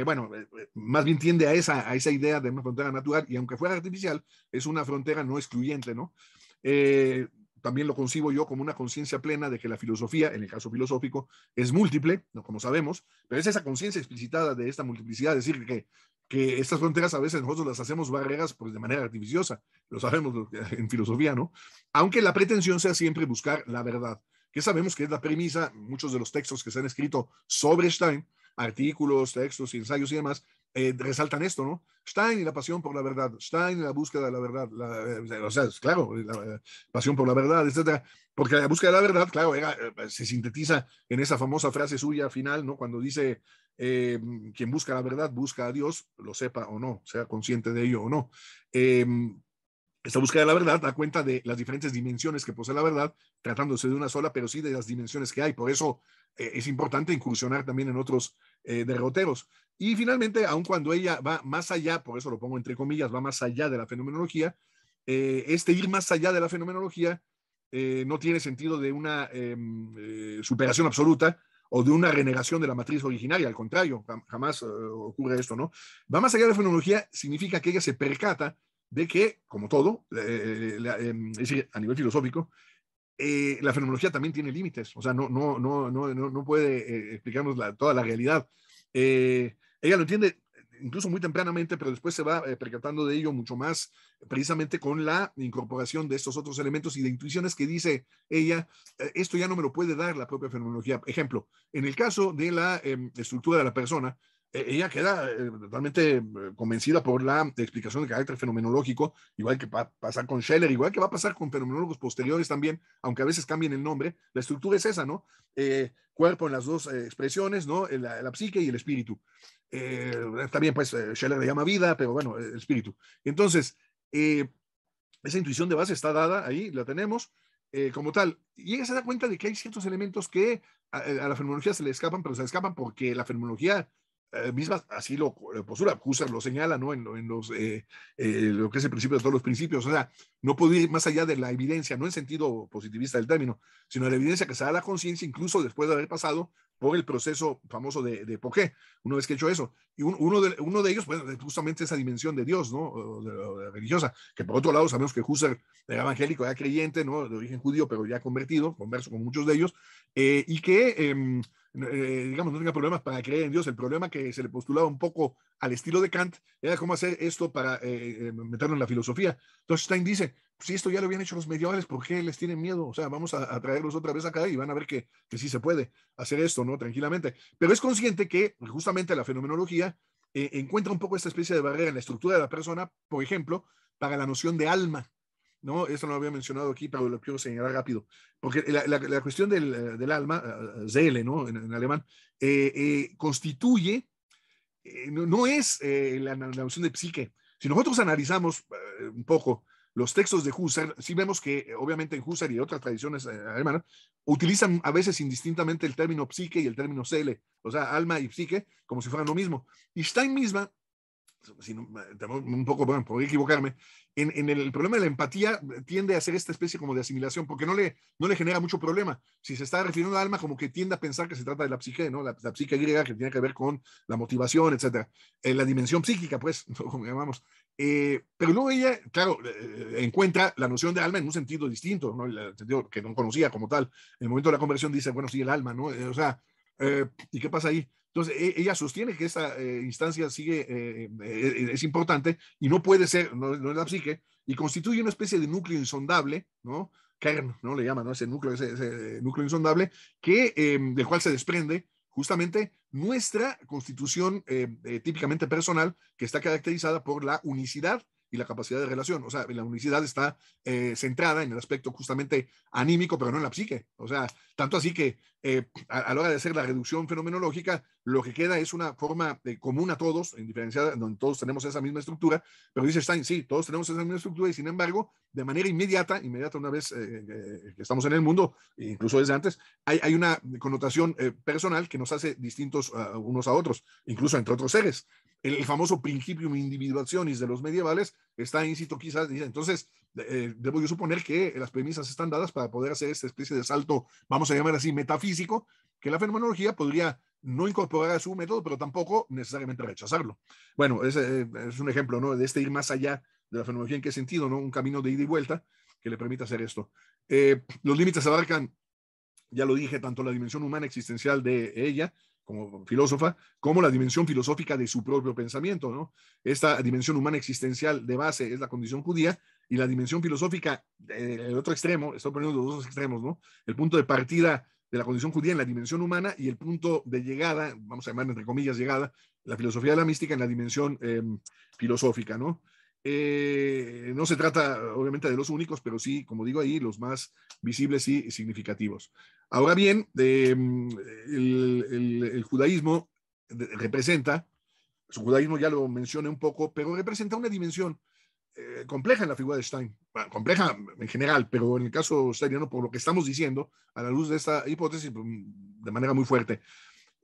bueno, más bien tiende a esa, a esa idea de una frontera natural, y aunque fuera artificial, es una frontera no excluyente, ¿no? Eh, también lo concibo yo como una conciencia plena de que la filosofía, en el caso filosófico, es múltiple, como sabemos, pero es esa conciencia explicitada de esta multiplicidad, decir, que, que estas fronteras a veces nosotros las hacemos barreras pues, de manera artificiosa, lo sabemos en filosofía, ¿no? Aunque la pretensión sea siempre buscar la verdad, que sabemos que es la premisa, muchos de los textos que se han escrito sobre Stein, artículos, textos, ensayos y demás, eh, resaltan esto, ¿no? Stein y la pasión por la verdad, Stein y la búsqueda de la verdad, eh, o sea, claro, la, eh, pasión por la verdad, etcétera, porque la búsqueda de la verdad, claro, se sintetiza en esa famosa frase suya final, ¿no? Cuando dice, quien busca la verdad busca a Dios, lo sepa o no, sea consciente de ello o no. esta búsqueda de la verdad da cuenta de las diferentes dimensiones que posee la verdad, tratándose de una sola, pero sí de las dimensiones que hay. Por eso es importante incursionar también en otros eh, y finalmente, aun cuando ella va más allá, por eso lo pongo entre comillas, va más allá de la fenomenología, eh, este ir más allá de la fenomenología eh, no tiene sentido de una em, superación absoluta o de una renegación de la matriz originaria, al contrario, jamás ocurre esto, ¿no? Va más allá de la fenomenología, significa que ella se percata de que, como todo, em, es decir, a nivel filosófico, eh, la fenomenología también tiene límites, o sea, no, no, no, no, puede eh, explicarnos toda la realidad. Eh, ella lo entiende incluso muy tempranamente, pero después se va percatando de ello mucho más, precisamente con la incorporación de estos otros elementos y de intuiciones que dice ella, esto ya no me lo puede dar la propia fenomenología. Ejemplo, en el caso de la em, estructura de la persona, eh, ella queda eh, totalmente eh, convencida por la explicación de carácter fenomenológico, igual que va a pasar con Scheller, igual que va a pasar con fenomenólogos posteriores también, aunque a veces cambien el nombre, la estructura es esa, ¿no? cuerpo en las dos expresiones, ¿no? La, psique y el espíritu. también, pues, Scheller le llama vida, pero bueno, el espíritu. Entonces, esa intuición de base está dada ahí, la tenemos. como tal. Y ella se da cuenta de que hay ciertos elementos que a, la fenomenología se le escapan, pero se le escapan porque la fenomenología eh, mismas, así lo, postura, lo señala, ¿no? En, los, eh, eh, lo que es el principio de todos los principios, o sea, no puede ir más allá de la evidencia, no en sentido positivista del término, sino de la evidencia que se da a la conciencia incluso después de haber pasado por el proceso famoso de, de una vez que he hecho eso. Y uno, de, uno de ellos, pues, justamente esa dimensión de Dios, ¿no? religiosa, que por otro lado sabemos que Husserl era evangélico, era creyente, ¿no? De origen judío, pero ya convertido, converso con muchos de ellos, eh, y que, em, eh, digamos, no tenga problemas para creer en Dios. El problema que se le postulaba un poco al estilo de Kant era cómo hacer esto para eh, meterlo en la filosofía. Entonces Stein dice, si pues, esto ya lo habían hecho los medievales, ¿por qué les tienen miedo? O sea, vamos a, traerlos otra vez acá y van a ver que, que, sí se puede hacer esto, ¿no? Tranquilamente. Pero es consciente que justamente la fenomenología eh, encuentra un poco esta especie de barrera en la estructura de la persona, por ejemplo, para la noción de alma, ¿no? Esto no lo había mencionado aquí, pero lo quiero señalar rápido. Porque la, la, la cuestión del, eh, del alma, Seele, eh, ¿no? En, alemán, constituye, no, es la, la noción de psique. Si nosotros analizamos un poco los textos de Husserl, sí vemos que eh, obviamente en Husserl y otras tradiciones eh, alemanas utilizan a veces indistintamente el término psique y el término cele, o sea, alma y psique, como si fueran lo mismo. Y Stein misma, eh, un poco, bueno, podría equivocarme, en, el problema de la empatía tiende a hacer esta especie como de asimilación, porque no le, no le genera mucho problema. Si se está refiriendo al alma, como que tiende a pensar que se trata de la psique, ¿no? La, psique griega que tiene que ver con la motivación, etcétera. en la dimensión psíquica, pues, como llamamos. Eh, pero luego ella, claro, eh, eh, encuentra la noción de alma en un sentido distinto, ¿no? que no conocía como tal. En el momento de la conversión dice, bueno, sí, el alma, ¿no? o sea, ¿y qué pasa ahí? Entonces, e, ella sostiene que esta instancia sigue, es importante y no puede ser, no, es la psique, y constituye una especie de núcleo insondable, ¿no? Kern, ¿no? Le llaman, ¿no? Ese núcleo, ese, núcleo insondable, que, em, del cual se desprende justamente nuestra constitución eh, eh, típicamente personal, que está caracterizada por la unicidad y la capacidad de relación. O sea, la unicidad está eh, centrada en el aspecto justamente anímico, pero no en la psique. O sea, tanto así que eh, a, la hora de hacer la reducción fenomenológica, lo que queda es una forma eh, común a todos, indiferenciada, donde todos tenemos esa misma estructura, pero dice Stein, sí, todos tenemos esa misma estructura y sin embargo, de manera inmediata, inmediata una vez eh, que estamos en el mundo, incluso desde antes, hay, una connotación personal que nos hace distintos ah, unos a otros, incluso entre otros seres. El, famoso principium individuationis de los medievales está incito quizás, dice, entonces, eh, debo yo suponer que las premisas están dadas para poder hacer esta especie de salto, vamos a llamar así, metafísico, que la fenomenología podría no incorporar a su método, pero tampoco necesariamente rechazarlo. Bueno, es, eh, es un ejemplo ¿no? de este ir más allá de la fenomenología, en qué sentido, ¿no? un camino de ida y vuelta que le permita hacer esto. Eh, los límites abarcan, ya lo dije, tanto la dimensión humana existencial de ella, como filósofa, como la dimensión filosófica de su propio pensamiento, ¿no? Esta dimensión humana existencial de base es la condición judía, y la dimensión filosófica, eh, el otro extremo, estoy poniendo los dos extremos, ¿no? El punto de partida de la condición judía en la dimensión humana y el punto de llegada, vamos a llamar entre comillas llegada, la filosofía de la mística en la dimensión em, filosófica, ¿no? Eh, no se trata obviamente de los únicos, pero sí, como digo ahí, los más visibles y significativos. Ahora bien, em, el, el, judaísmo eh, representa, su judaísmo ya lo mencioné un poco, pero representa una dimensión eh, compleja en la figura de Stein, compleja en general, pero en el caso steiniano, por lo que estamos diciendo, a la luz de esta hipótesis pues, de manera muy fuerte,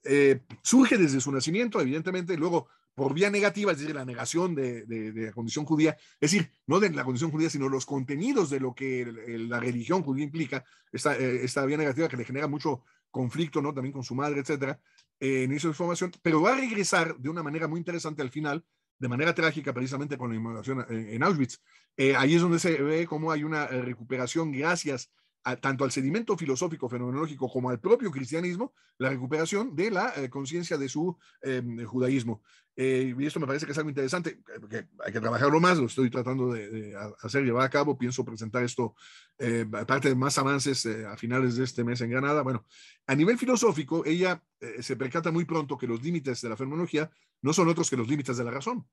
eh, surge desde su nacimiento, evidentemente, luego por vía negativa, es decir, la negación de, la condición judía, es decir, no de la condición judía, sino los contenidos de lo que la religión judía implica, eh, esta, vía negativa que le genera mucho conflicto, ¿no? También con su madre, etcétera, en inicio información, formación, pero va a regresar de una manera muy interesante al final, de manera trágica precisamente con la inmigración en Auschwitz. Eh, ahí es donde se ve cómo hay una eh, recuperación gracias tanto al sedimento filosófico fenomenológico como al propio cristianismo la recuperación de la eh, conciencia de su em, judaísmo. Eh, y esto me parece que es algo interesante, porque hay que trabajarlo más, lo estoy tratando de, de hacer, llevar a cabo, pienso presentar esto, eh, aparte de más avances a finales de este mes en Granada. Bueno, a nivel filosófico, ella se percata muy pronto que los límites de la fenomenología no son otros que los límites de la razón.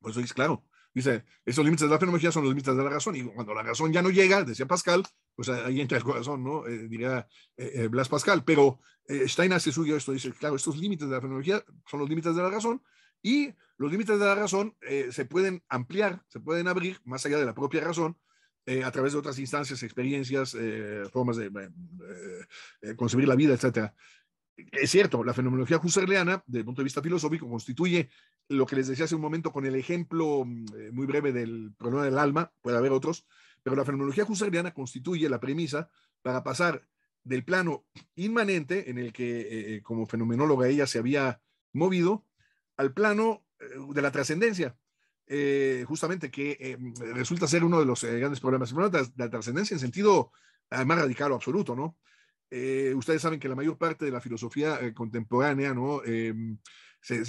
Por eso es claro, Dice, esos límites de la fenomenología son los límites de la razón, y cuando la razón ya no llega, decía Pascal, pues ahí entra el corazón, ¿no? Eh, diría eh, eh, Blas Pascal, pero Steiner Stein hace suyo esto, dice, claro, estos límites de la fenomenología son los límites de la razón, y los límites de la razón se pueden ampliar, se pueden abrir más allá de la propia razón, a través de otras instancias, experiencias, formas de concebir la vida, etcétera es cierto, la fenomenología husserliana, desde el punto de vista filosófico, constituye lo que les decía hace un momento con el ejemplo mm, eh, muy breve del problema del alma, puede haber otros, pero la fenomenología husserliana constituye la premisa para pasar del plano inmanente en el que eh, eh, como fenomenóloga ella se había movido al plano de la trascendencia, justamente que resulta ser uno de los grandes problemas, de la trascendencia en sentido más radical o absoluto, ¿no? Eh, ustedes saben que la mayor parte de la filosofía eh, contemporánea, em,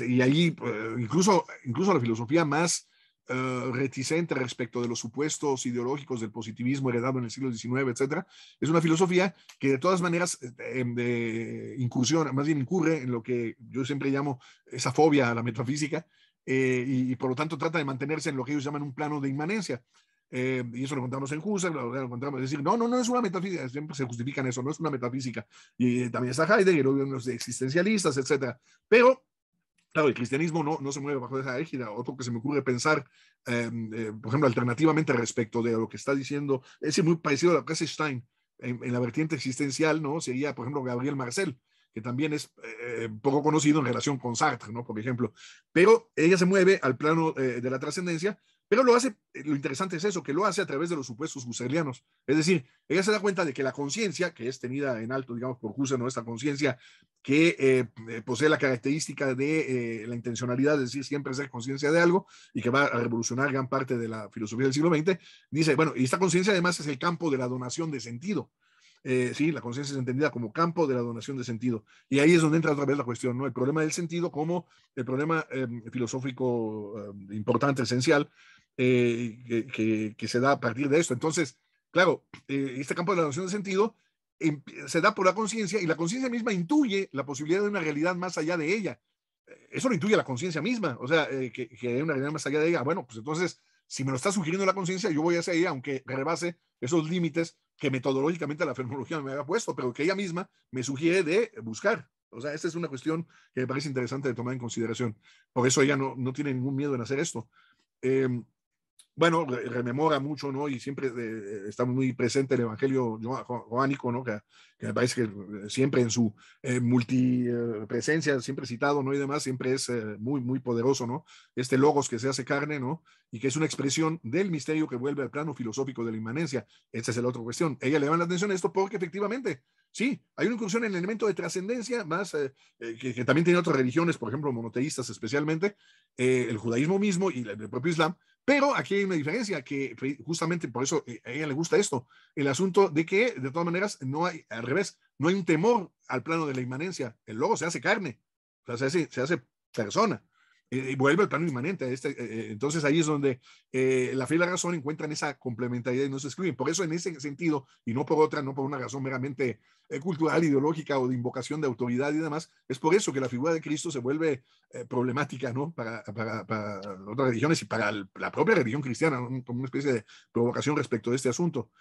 y allí, eh, incluso, incluso la filosofía más reticente respecto de los supuestos ideológicos del positivismo heredado en el siglo XIX, etcétera, es una filosofía que de todas maneras em, de incurre en lo que yo siempre llamo esa fobia a la metafísica, y, por lo tanto trata de mantenerse en lo que ellos llaman un plano de inmanencia. Eh, y eso lo contamos en Husserl, lo, contamos es decir, no, no, no es una metafísica, siempre se justifican eso, no es una metafísica. Y eh, también está Heidegger, obvio, los existencialistas, etc. Pero, claro, el cristianismo no, no se mueve bajo esa égida. Otro que se me ocurre pensar, em, eh, por ejemplo, alternativamente respecto de lo que está diciendo, es muy parecido a la que Stein en, la vertiente existencial, ¿no? Sería, por ejemplo, Gabriel Marcel que también es poco conocido en relación con Sartre, ¿no? Por ejemplo. Pero ella se mueve al plano de la trascendencia pero lo hace, eh, lo interesante es eso, que lo hace a través de los supuestos husserlianos. Es decir, ella se da cuenta de que la conciencia, que es tenida en alto, digamos, por Husserl, esta conciencia que eh, eh, posee la característica de la intencionalidad, es decir, siempre ser conciencia de algo y que va a revolucionar gran parte de la filosofía del siglo XX, dice, bueno, y esta conciencia además es el campo de la donación de sentido. sí, la conciencia es entendida como campo de la donación de sentido. Y ahí es donde entra otra vez la cuestión, ¿no? El problema del sentido como el problema em, filosófico em, importante, esencial, eh, que, se da a partir de esto. Entonces, claro, eh, este campo de la noción de sentido em, se da por la conciencia y la conciencia misma intuye la posibilidad de una realidad más allá de ella. Eso lo intuye la conciencia misma, o sea, eh, que, hay una realidad más allá de ella. Bueno, pues entonces, si me lo está sugiriendo la conciencia, yo voy hacia ella, aunque rebase esos límites que metodológicamente la fenomenología me había puesto, pero que ella misma me sugiere de buscar. O sea, esta es una cuestión que me parece interesante de tomar en consideración. Por eso ella no, no tiene ningún miedo en hacer esto. Em, bueno, rememora mucho, ¿no? Y siempre eh, está muy presente el Evangelio joánico, ¿no? Que, que, me parece que eh, siempre en su eh, multipresencia, siempre citado, ¿no? Y demás, siempre es eh, muy, muy poderoso, ¿no? Este logos que se hace carne, ¿no? Y que es una expresión del misterio que vuelve al plano filosófico de la inmanencia. Esa es la otra cuestión. Ella le llama la atención a esto porque efectivamente Sí, hay una inclusión en el elemento de trascendencia, más eh, eh, que, también tiene otras religiones, por ejemplo, monoteístas especialmente, eh, el judaísmo mismo y el, propio Islam, pero aquí hay una diferencia que justamente por eso a ella le gusta esto, el asunto de que de todas maneras no hay, al revés, no hay un temor al plano de la inmanencia, el lobo se hace carne, o sea, se hace persona y vuelve al plano inmanente. Este, eh, eh, entonces ahí es donde eh, la fe y la razón encuentran esa complementariedad y no se Por eso en ese sentido, y no por otra, no por una razón meramente cultural, ideológica o de invocación de autoridad y demás, es por eso que la figura de Cristo se vuelve problemática ¿no? Para, otras religiones y para la propia religión cristiana, como una especie de provocación respecto de este asunto.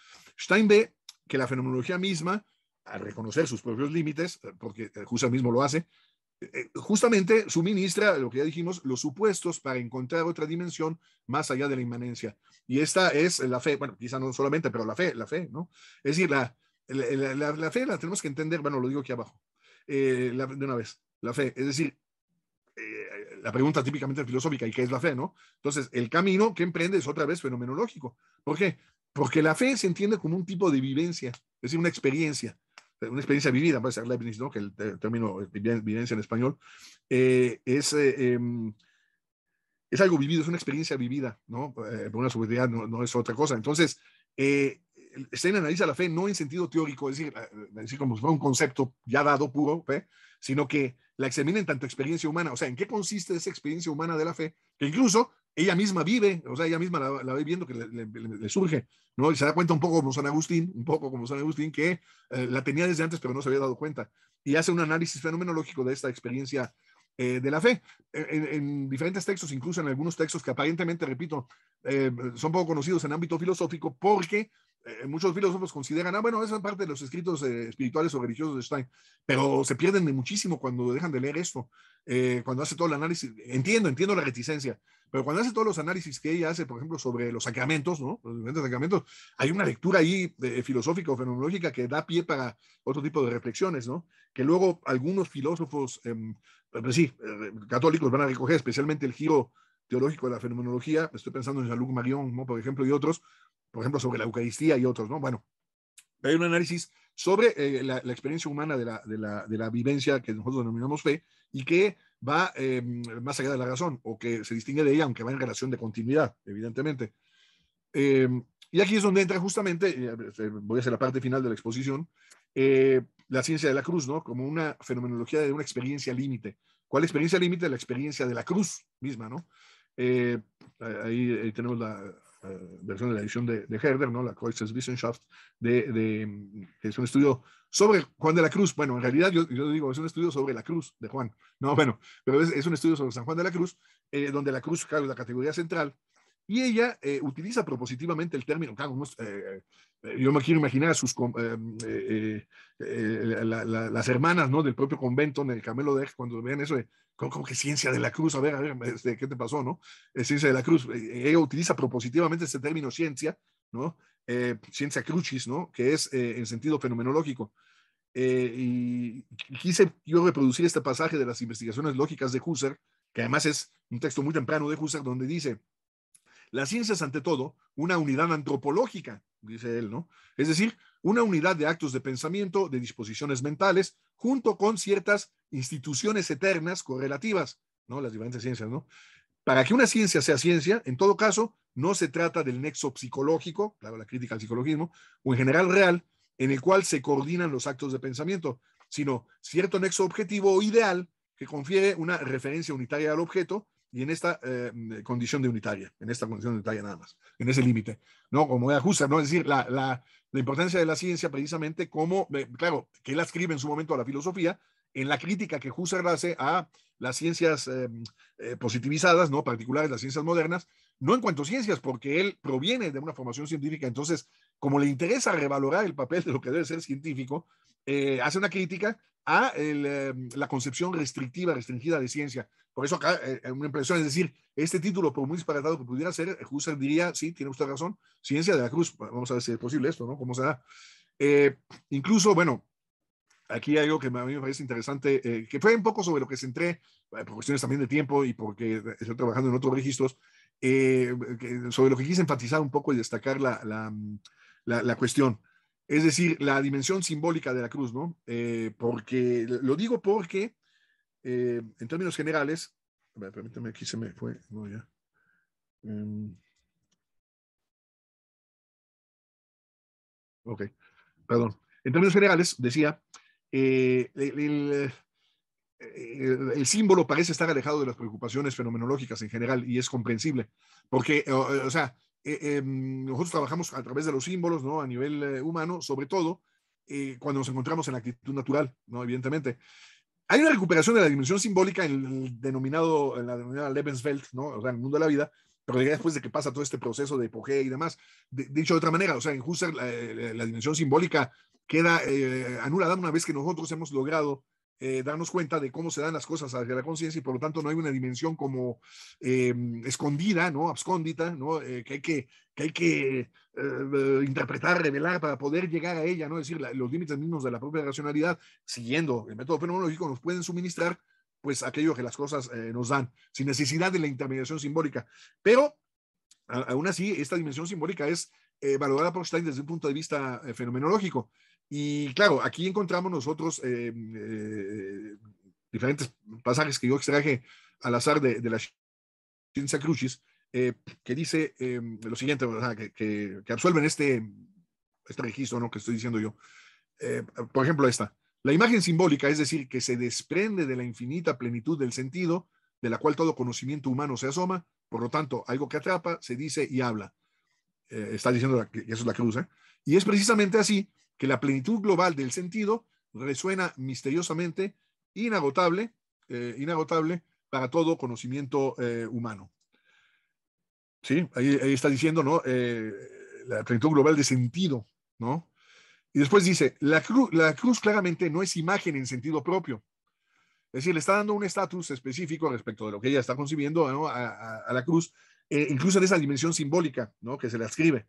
Stein ve que la fenomenología misma al reconocer sus propios límites, porque Husserl mismo lo hace, eh, justamente suministra, lo que ya dijimos, los supuestos para encontrar otra dimensión más allá de la inmanencia. Y esta es la fe, bueno, quizá no solamente, pero la fe, la fe, ¿no? Es decir, la, la, fe la tenemos que entender, bueno, lo digo aquí abajo, eh, de una vez, la fe, es decir, eh, la pregunta típicamente filosófica, ¿y qué es la fe, no? Entonces, el camino que emprende es otra vez fenomenológico. ¿Por qué? Porque la fe se entiende como un tipo de vivencia, es decir, una experiencia. Eh, una experiencia vivida, Leibniz, ¿no? que el, término eh, vivencia en español, eh, es, em, es algo vivido, es una experiencia vivida, ¿no? subjetividad no, es otra cosa. Entonces, Stein analiza la fe no en sentido teórico, es decir, como si fuera un concepto ya dado puro, sino que la examina en tanto experiencia humana, o sea, en qué consiste esa experiencia humana de la fe, que incluso ella misma vive, o sea, ella misma la, ve viendo que le, surge, ¿no? Y se da cuenta un poco como San Agustín, un poco como San Agustín, que eh, la tenía desde antes, pero no se había dado cuenta. Y hace un análisis fenomenológico de esta experiencia eh, de la fe. E, en, diferentes textos, incluso en algunos textos que aparentemente, repito, eh, son poco conocidos en ámbito filosófico, porque eh, muchos filósofos consideran, ah, bueno, esa es parte de los escritos eh, espirituales o religiosos de Stein, pero se pierden de muchísimo cuando dejan de leer esto, eh, cuando hace todo el análisis, entiendo, entiendo la reticencia, pero cuando hace todos los análisis que ella hace, por ejemplo, sobre los sacramentos, ¿no? Los sacramentos, hay una lectura ahí filosófica o fenomenológica que da pie para otro tipo de reflexiones, ¿no? Que luego algunos filósofos, em, pues sí, católicos van a recoger, especialmente el giro teológico de la fenomenología, estoy pensando en Jean-Luc Marion, ¿no? por ejemplo, y otros, por ejemplo, sobre la Eucaristía y otros, ¿no? Bueno, hay un análisis sobre eh, la, experiencia humana de la, vivencia que nosotros denominamos fe y que va em, más allá de la razón o que se distingue de ella, aunque va en relación de continuidad, evidentemente. Em, y aquí es donde entra justamente, eh, eh, voy a hacer la parte final de la exposición, la ciencia de la cruz, ¿no? Como una fenomenología de una experiencia límite. ¿Cuál experiencia límite? La experiencia de la cruz misma, ¿no? ahí tenemos la, eh, versión de la edición de, Herder, ¿no? la Kreuzeswissenschaft, de, de, que mm, es un estudio sobre Juan de la Cruz. Bueno, en realidad yo, digo, es un estudio sobre la cruz de Juan. No, bueno, pero es, un estudio sobre San Juan de la Cruz, eh, donde la cruz, claro, es la categoría central, y ella eh, utiliza propositivamente el término, eh, eh, yo me quiero imaginar a sus, las hermanas ¿no? del propio convento en el Camelo de cuando vean eso, como que ciencia de la cruz? A ver, a ver, este, ¿qué te pasó? no? ciencia de la cruz. ella utiliza propositivamente este término ciencia, ¿no? ciencia crucis, ¿no? que es en sentido fenomenológico. y quise yo reproducir este pasaje de las investigaciones lógicas de Husserl, que además es un texto muy temprano de Husserl, donde dice, la ciencia es, ante todo, una unidad antropológica, dice él, ¿no? Es decir, una unidad de actos de pensamiento, de disposiciones mentales, junto con ciertas instituciones eternas correlativas, ¿no? Las diferentes ciencias, ¿no? Para que una ciencia sea ciencia, en todo caso, no se trata del nexo psicológico, claro, la crítica al psicologismo, o en general real, en el cual se coordinan los actos de pensamiento, sino cierto nexo objetivo o ideal que confiere una referencia unitaria al objeto y en esta eh, mm, condición de unitaria, en esta condición de unitaria nada más, en ese límite, ¿no? Como era justa, ¿no? Es decir, la, la, la, importancia de la ciencia precisamente como, eh, claro, que él escribe en su momento a la filosofía, en la crítica que Husserl hace a las ciencias eh, positivizadas, ¿no? Particulares, las ciencias modernas, no en cuanto a ciencias, porque él proviene de una formación científica, entonces, como le interesa revalorar el papel de lo que debe ser científico, hace una crítica a eh, la concepción restrictiva, restringida de ciencia. Por eso acá, eh, eh, una impresión, es decir, este título, por muy disparatado que pudiera ser, Husserl diría, sí, tiene usted razón, ciencia de la cruz, vamos a ver si es posible esto, ¿no? ¿Cómo se Eh, incluso, bueno, aquí hay algo que a mí me parece interesante, que fue un poco sobre lo que centré, por cuestiones también de tiempo y porque estoy trabajando en otros registros, sobre lo que quise enfatizar un poco y destacar la, la, mm, la, la cuestión. Es decir, la dimensión simbólica de la cruz, ¿no? Eh, porque, lo digo porque, eh, en términos generales, a ver, permítame, aquí se me fue, no, ya. Em. ok, perdón. En términos generales, decía, eh, el, símbolo parece estar alejado de las preocupaciones fenomenológicas en general y es comprensible, porque, o sea, eh, em, nosotros trabajamos a través de los símbolos, ¿no? A nivel eh, humano, sobre todo eh, cuando nos encontramos en la actitud natural, ¿no? Evidentemente. Hay una recuperación de la dimensión simbólica en el denominado, en la denominada Lebensfeld, ¿no? O sea, en el mundo de la vida, pero después de que pasa todo este proceso de epogea y demás. dicho de otra manera, o sea, en Husserl la, dimensión simbólica queda anulada una vez que nosotros hemos logrado eh, darnos cuenta de cómo se dan las cosas hacia la conciencia y por lo tanto no hay una dimensión como eh, escondida, ¿no? Abscóndita, ¿no? Eh, que hay que, hay que interpretar, revelar para poder llegar a ella, ¿no? Es decir, los límites mismos de la propia racionalidad, siguiendo el método fenomenológico, nos pueden suministrar pues aquello que las cosas nos dan, sin necesidad de la intermediación simbólica. Pero, aún así, esta dimensión simbólica es valorada por Stein desde un punto de vista fenomenológico. Y claro, aquí encontramos nosotros eh, eh, diferentes pasajes que yo extraje al azar de, la ciencia Crucis, eh, que dice lo siguiente, que, absuelven este, este registro ¿no? que estoy diciendo yo. por ejemplo, esta. La imagen simbólica, es decir, que se desprende de la infinita plenitud del sentido, de la cual todo conocimiento humano se asoma, por lo tanto, algo que atrapa, se dice y habla. está diciendo que eso es la cruz. Y es precisamente así que la plenitud global del sentido resuena misteriosamente, inagotable, eh, inagotable para todo conocimiento eh, humano. Sí, ahí, está diciendo, ¿no? Eh, la plenitud global de sentido, ¿no? Y después dice, la, la cruz claramente no es imagen en sentido propio. Es decir, le está dando un estatus específico respecto de lo que ella está concibiendo a, la cruz, incluso en esa dimensión simbólica ¿no? que se le escribe.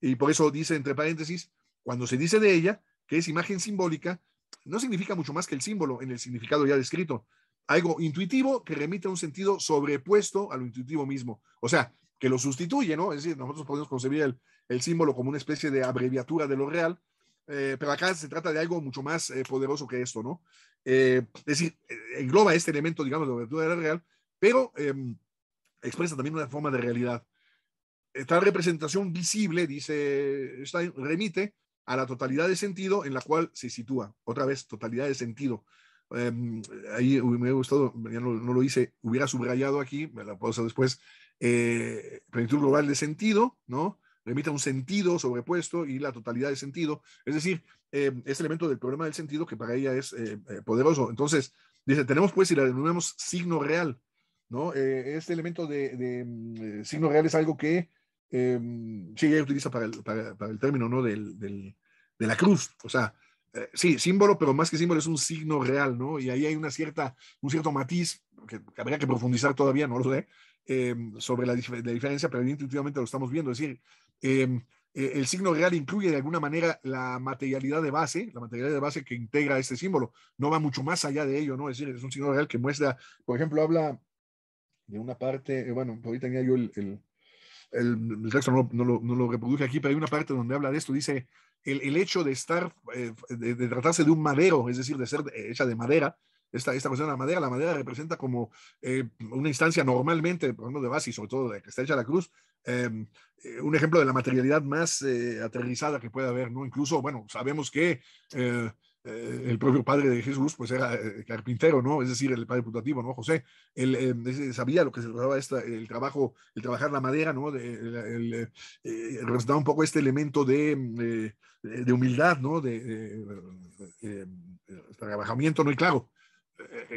Y por eso dice, entre paréntesis, cuando se dice de ella que es imagen simbólica, no significa mucho más que el símbolo en el significado ya descrito. Algo intuitivo que remite a un sentido sobrepuesto a lo intuitivo mismo. O sea, que lo sustituye, ¿no? Es decir, nosotros podemos concebir el, símbolo como una especie de abreviatura de lo real, eh, pero acá se trata de algo mucho más eh, poderoso que esto, ¿no? Eh, es decir, engloba este elemento, digamos, de abreviatura de lo real, pero em, expresa también una forma de realidad. Esta representación visible, dice Stein, remite a la totalidad de sentido en la cual se sitúa. Otra vez, totalidad de sentido. Em, ahí me hubiera gustado, ya no, lo hice, hubiera subrayado aquí, me la puedo hacer después, eh, plenitud global de sentido, ¿no? Remite a un sentido sobrepuesto y la totalidad de sentido. Es decir, eh, elemento del problema del sentido que para ella es eh, eh, poderoso. Entonces, dice, tenemos pues, si la denominamos signo real, ¿no? este elemento de, mm, signo real es algo que em, sí, ella utiliza para el, término ¿no? del, de la cruz. O sea, eh, sí, símbolo, pero más que símbolo es un signo real, ¿no? Y ahí hay una cierta, un cierto matiz que, habría que profundizar todavía, no lo sé, em, sobre la, diferencia, pero intuitivamente lo estamos viendo. Es decir, em, e, el signo real incluye de alguna manera la materialidad de base, la materialidad de base que integra este símbolo. No va mucho más allá de ello, ¿no? Es decir, es un signo real que muestra, por ejemplo, habla de una parte, eh, bueno, ahorita tenía yo el el, texto no, lo, no, reproduce aquí, pero hay una parte donde habla de esto, dice, el, hecho de estar, eh, de, tratarse de un madero, es decir, de ser eh, hecha de madera, esta, esta cuestión de la madera, la madera representa como eh, una instancia normalmente, por ejemplo, de base y sobre todo de que está hecha la cruz, em, un ejemplo de la materialidad más aterrizada que puede haber, ¿no? Incluso, bueno, sabemos que... Eh, el propio padre de Jesús, pues era eh, carpintero, ¿no? Es decir, el padre putativo, ¿no? José, él eh, sabía lo que se trataba esta, el trabajo, el trabajar la madera, ¿no? De, un poco este elemento de, mm, de humildad, ¿no? De, este trabajamiento, ¿no? Y claro,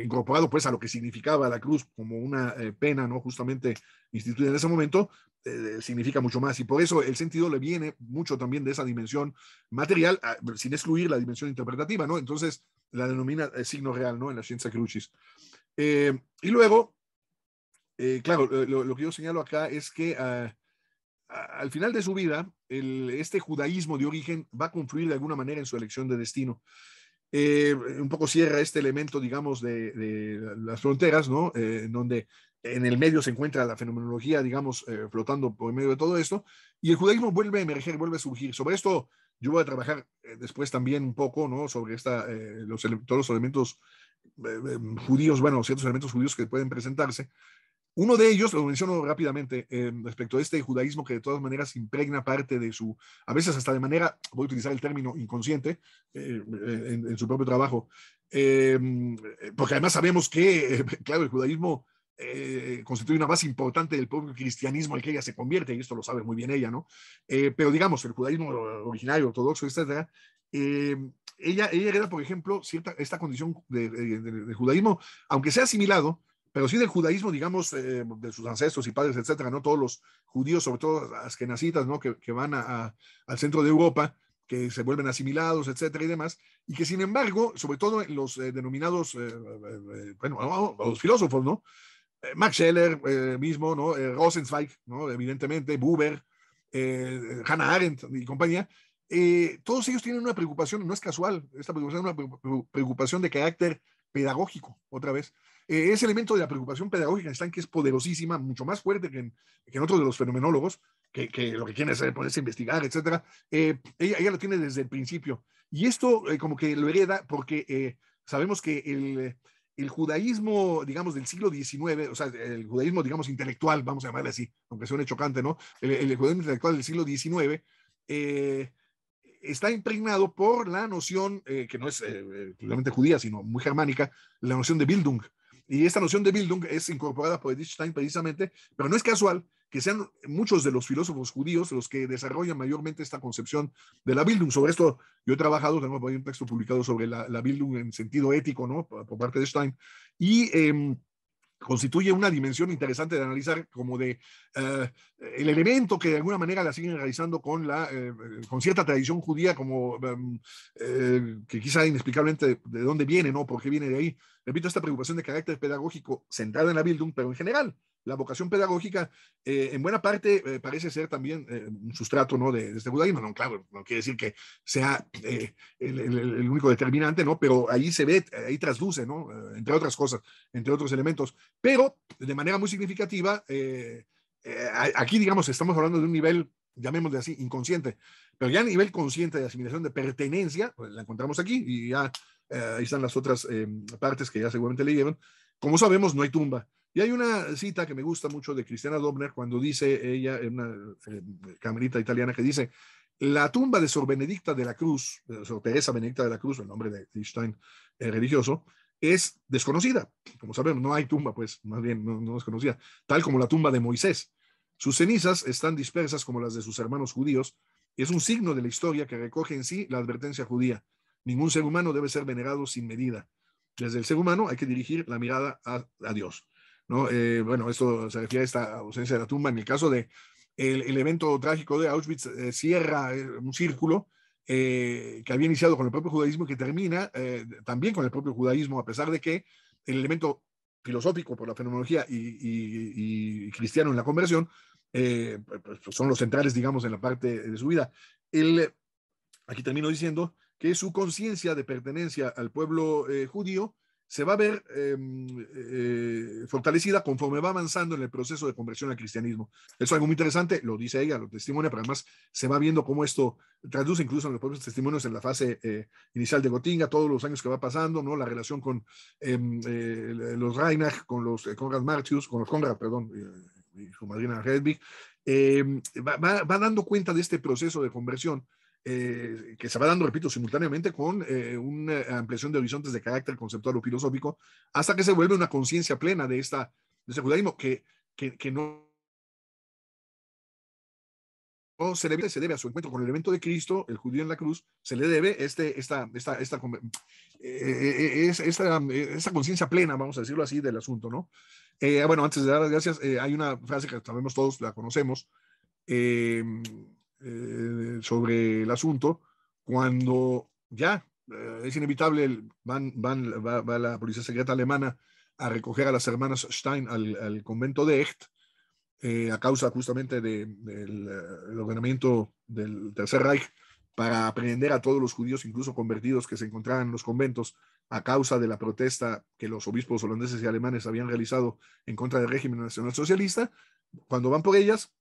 incorporado pues a lo que significaba la cruz como una pena, ¿no? Justamente instituida en ese momento, eh, significa mucho más. Y por eso el sentido le viene mucho también de esa dimensión material, ah, sin excluir la dimensión interpretativa, ¿no? Entonces la denomina eh, signo real, ¿no? En la ciencia crucis. Eh, y luego, claro, lo, que yo señalo acá es que ah, al final de su vida, este judaísmo de origen va a confluir de alguna manera en su elección de destino. un poco cierra este elemento, digamos, de, las fronteras, ¿no? En donde en el medio se encuentra la fenomenología, digamos, eh, flotando por medio de todo esto, y el judaísmo vuelve a emerger, vuelve a surgir. Sobre esto yo voy a trabajar eh, después también un poco, ¿no? Sobre esta, eh, los, todos los elementos judíos, bueno, ciertos elementos judíos que pueden presentarse. Uno de ellos, lo menciono rápidamente, respecto a este judaísmo que de todas maneras impregna parte de su, a veces hasta de manera, voy a utilizar el término inconsciente, en, su propio trabajo, porque además sabemos que, claro, el judaísmo eh, constituye una base importante del propio cristianismo al que ella se convierte, y esto lo sabe muy bien ella, ¿no? Eh, pero digamos, el judaísmo originario, ortodoxo, etcétera, eh, ella, ella hereda, por ejemplo, cierta, esta condición de, judaísmo, aunque sea asimilado, pero sí del judaísmo, digamos, de sus ancestros y padres, etcétera, ¿no? Todos los judíos, sobre todo las kenacitas, ¿no? Que, van al centro de Europa, que se vuelven asimilados, etcétera y demás, y que sin embargo, sobre todo los denominados, bueno, los filósofos, ¿no? Eh, Max Scheller eh, mismo, ¿no? Eh, Rosenzweig, ¿no? Evidentemente, Buber, Hannah Arendt y compañía. todos ellos tienen una preocupación, no es casual, esta preocupación es una preocupación de carácter pedagógico, otra vez. ese elemento de la preocupación pedagógica en que es poderosísima, mucho más fuerte que en, que otros de los fenomenólogos, que, lo que quieren es ponerse a investigar, etc. ella, lo tiene desde el principio. Y esto como que lo hereda porque sabemos que el, el judaísmo, digamos, del siglo XIX, o sea, el judaísmo, digamos, intelectual, vamos a llamarle así, aunque suene chocante, ¿no? El, judaísmo intelectual del siglo XIX eh, está impregnado por la noción, eh, que no es claramente eh, judía, sino muy germánica, la noción de Bildung, y esta noción de Bildung es incorporada por Stein precisamente, pero no es casual que sean muchos de los filósofos judíos los que desarrollan mayormente esta concepción de la Bildung. Sobre esto yo he trabajado, tengo un texto publicado sobre la, Bildung en sentido ético, ¿no? Por, parte de Stein. Y em, constituye una dimensión interesante de analizar como de eh, el elemento que de alguna manera la siguen realizando con, la, eh, eh, con cierta tradición judía, como em, eh, que quizá inexplicablemente de, dónde viene, ¿no? ¿Por qué viene de ahí? Repito, esta preocupación de carácter pedagógico centrada en la Bildung, pero en general, la vocación pedagógica en buena parte parece ser también un sustrato, ¿no? De, este judaísmo, no, claro, no quiere decir que sea el, único determinante, ¿no? Pero ahí se ve, ahí trasluce, ¿no? entre otras cosas, entre otros elementos, pero de manera muy significativa, aquí, digamos, estamos hablando de un nivel, llamémosle así, inconsciente, pero ya a nivel consciente de asimilación de pertenencia, pues, la encontramos aquí y ya eh, ahí están las otras em, partes que ya seguramente leyeron. Como sabemos, no hay tumba. Y hay una cita que me gusta mucho de Cristiana Dobner cuando dice ella, en una em, camerita italiana, que dice, la tumba de Sor Benedicta de la Cruz, eh, Sor Teresa Benedicta de la Cruz, el nombre de Einstein eh, religioso, es desconocida. Como sabemos, no hay tumba, pues, más bien no, no es conocida, tal como la tumba de Moisés. Sus cenizas están dispersas como las de sus hermanos judíos y es un signo de la historia que recoge en sí la advertencia judía. Ningún ser humano debe ser venerado sin medida. Desde el ser humano hay que dirigir la mirada a, Dios. ¿no? Eh, bueno, esto se refiere a esta ausencia de la tumba. En el caso de el, evento trágico de Auschwitz, eh, cierra eh, un círculo que había iniciado con el propio judaísmo que termina también con el propio judaísmo, a pesar de que el elemento filosófico por la fenomenología y, cristiano en la conversión, eh, pues, pues, pues, son los centrales, digamos, en la parte de su vida. Él, aquí termino diciendo que su conciencia de pertenencia al pueblo eh, judío se va a ver em, eh, fortalecida conforme va avanzando en el proceso de conversión al cristianismo. Eso es algo muy interesante, lo dice ella, lo testimonia, pero además se va viendo cómo esto traduce incluso en los propios testimonios en la fase eh, inicial de Gotinga, todos los años que va pasando, ¿no? la relación con em, eh, los Reinach, con los Conrad Martius, con los Conrad, perdón, y su madrina Hedwig, em, va, dando cuenta de este proceso de conversión eh, que se va dando, repito, simultáneamente con eh, una ampliación de horizontes de carácter conceptual o filosófico, hasta que se vuelve una conciencia plena de, esta, de este judaísmo que, que, que no, se, debe, se debe a su encuentro con el elemento de Cristo, el judío en la cruz, se le debe este, esta, esta, esta, eh, esta, conciencia plena, vamos a decirlo así, del asunto, ¿no? bueno, antes de dar las gracias, hay una frase que sabemos todos, la conocemos. Eh, sobre el asunto cuando ya eh, es inevitable, van, van, va, la policía secreta alemana a recoger a las hermanas Stein al, convento de Echt, eh, a causa justamente del de, ordenamiento del Tercer Reich, para aprehender a todos los judíos, incluso convertidos, que se encontraban en los conventos a causa de la protesta que los obispos holandeses y alemanes habían realizado en contra del régimen nacional socialista Cuando van por ellas,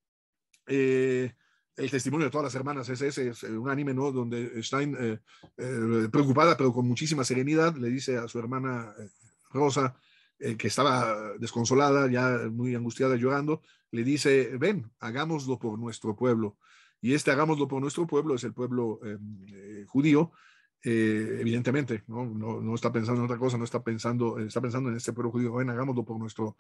eh, el testimonio de todas las hermanas es ese, es eh, un anime, ¿no? Donde Stein, eh, eh, preocupada pero con muchísima serenidad, le dice a su hermana Rosa, que estaba desconsolada, ya muy angustiada, llorando, le dice, ven, hagámoslo por nuestro pueblo. Y este hagámoslo por nuestro pueblo es el pueblo judío, evidentemente, ¿no? ¿no? está pensando en otra cosa, no está pensando, está pensando en este pueblo judío, ven, hagámoslo por nuestro,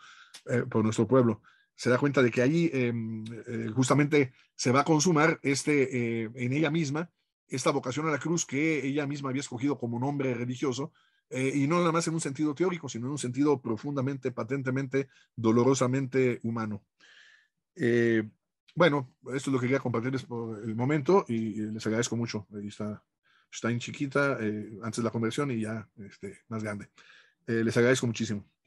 por nuestro pueblo se da cuenta de que allí em, eh, justamente se va a consumar este, eh, en ella misma esta vocación a la cruz que ella misma había escogido como nombre religioso, eh, y no nada más en un sentido teórico, sino en un sentido profundamente, patentemente, dolorosamente humano. bueno, esto es lo que quería compartirles por el momento y les agradezco mucho. Ahí está en chiquita, antes de la conversión y ya este, más grande. les agradezco muchísimo.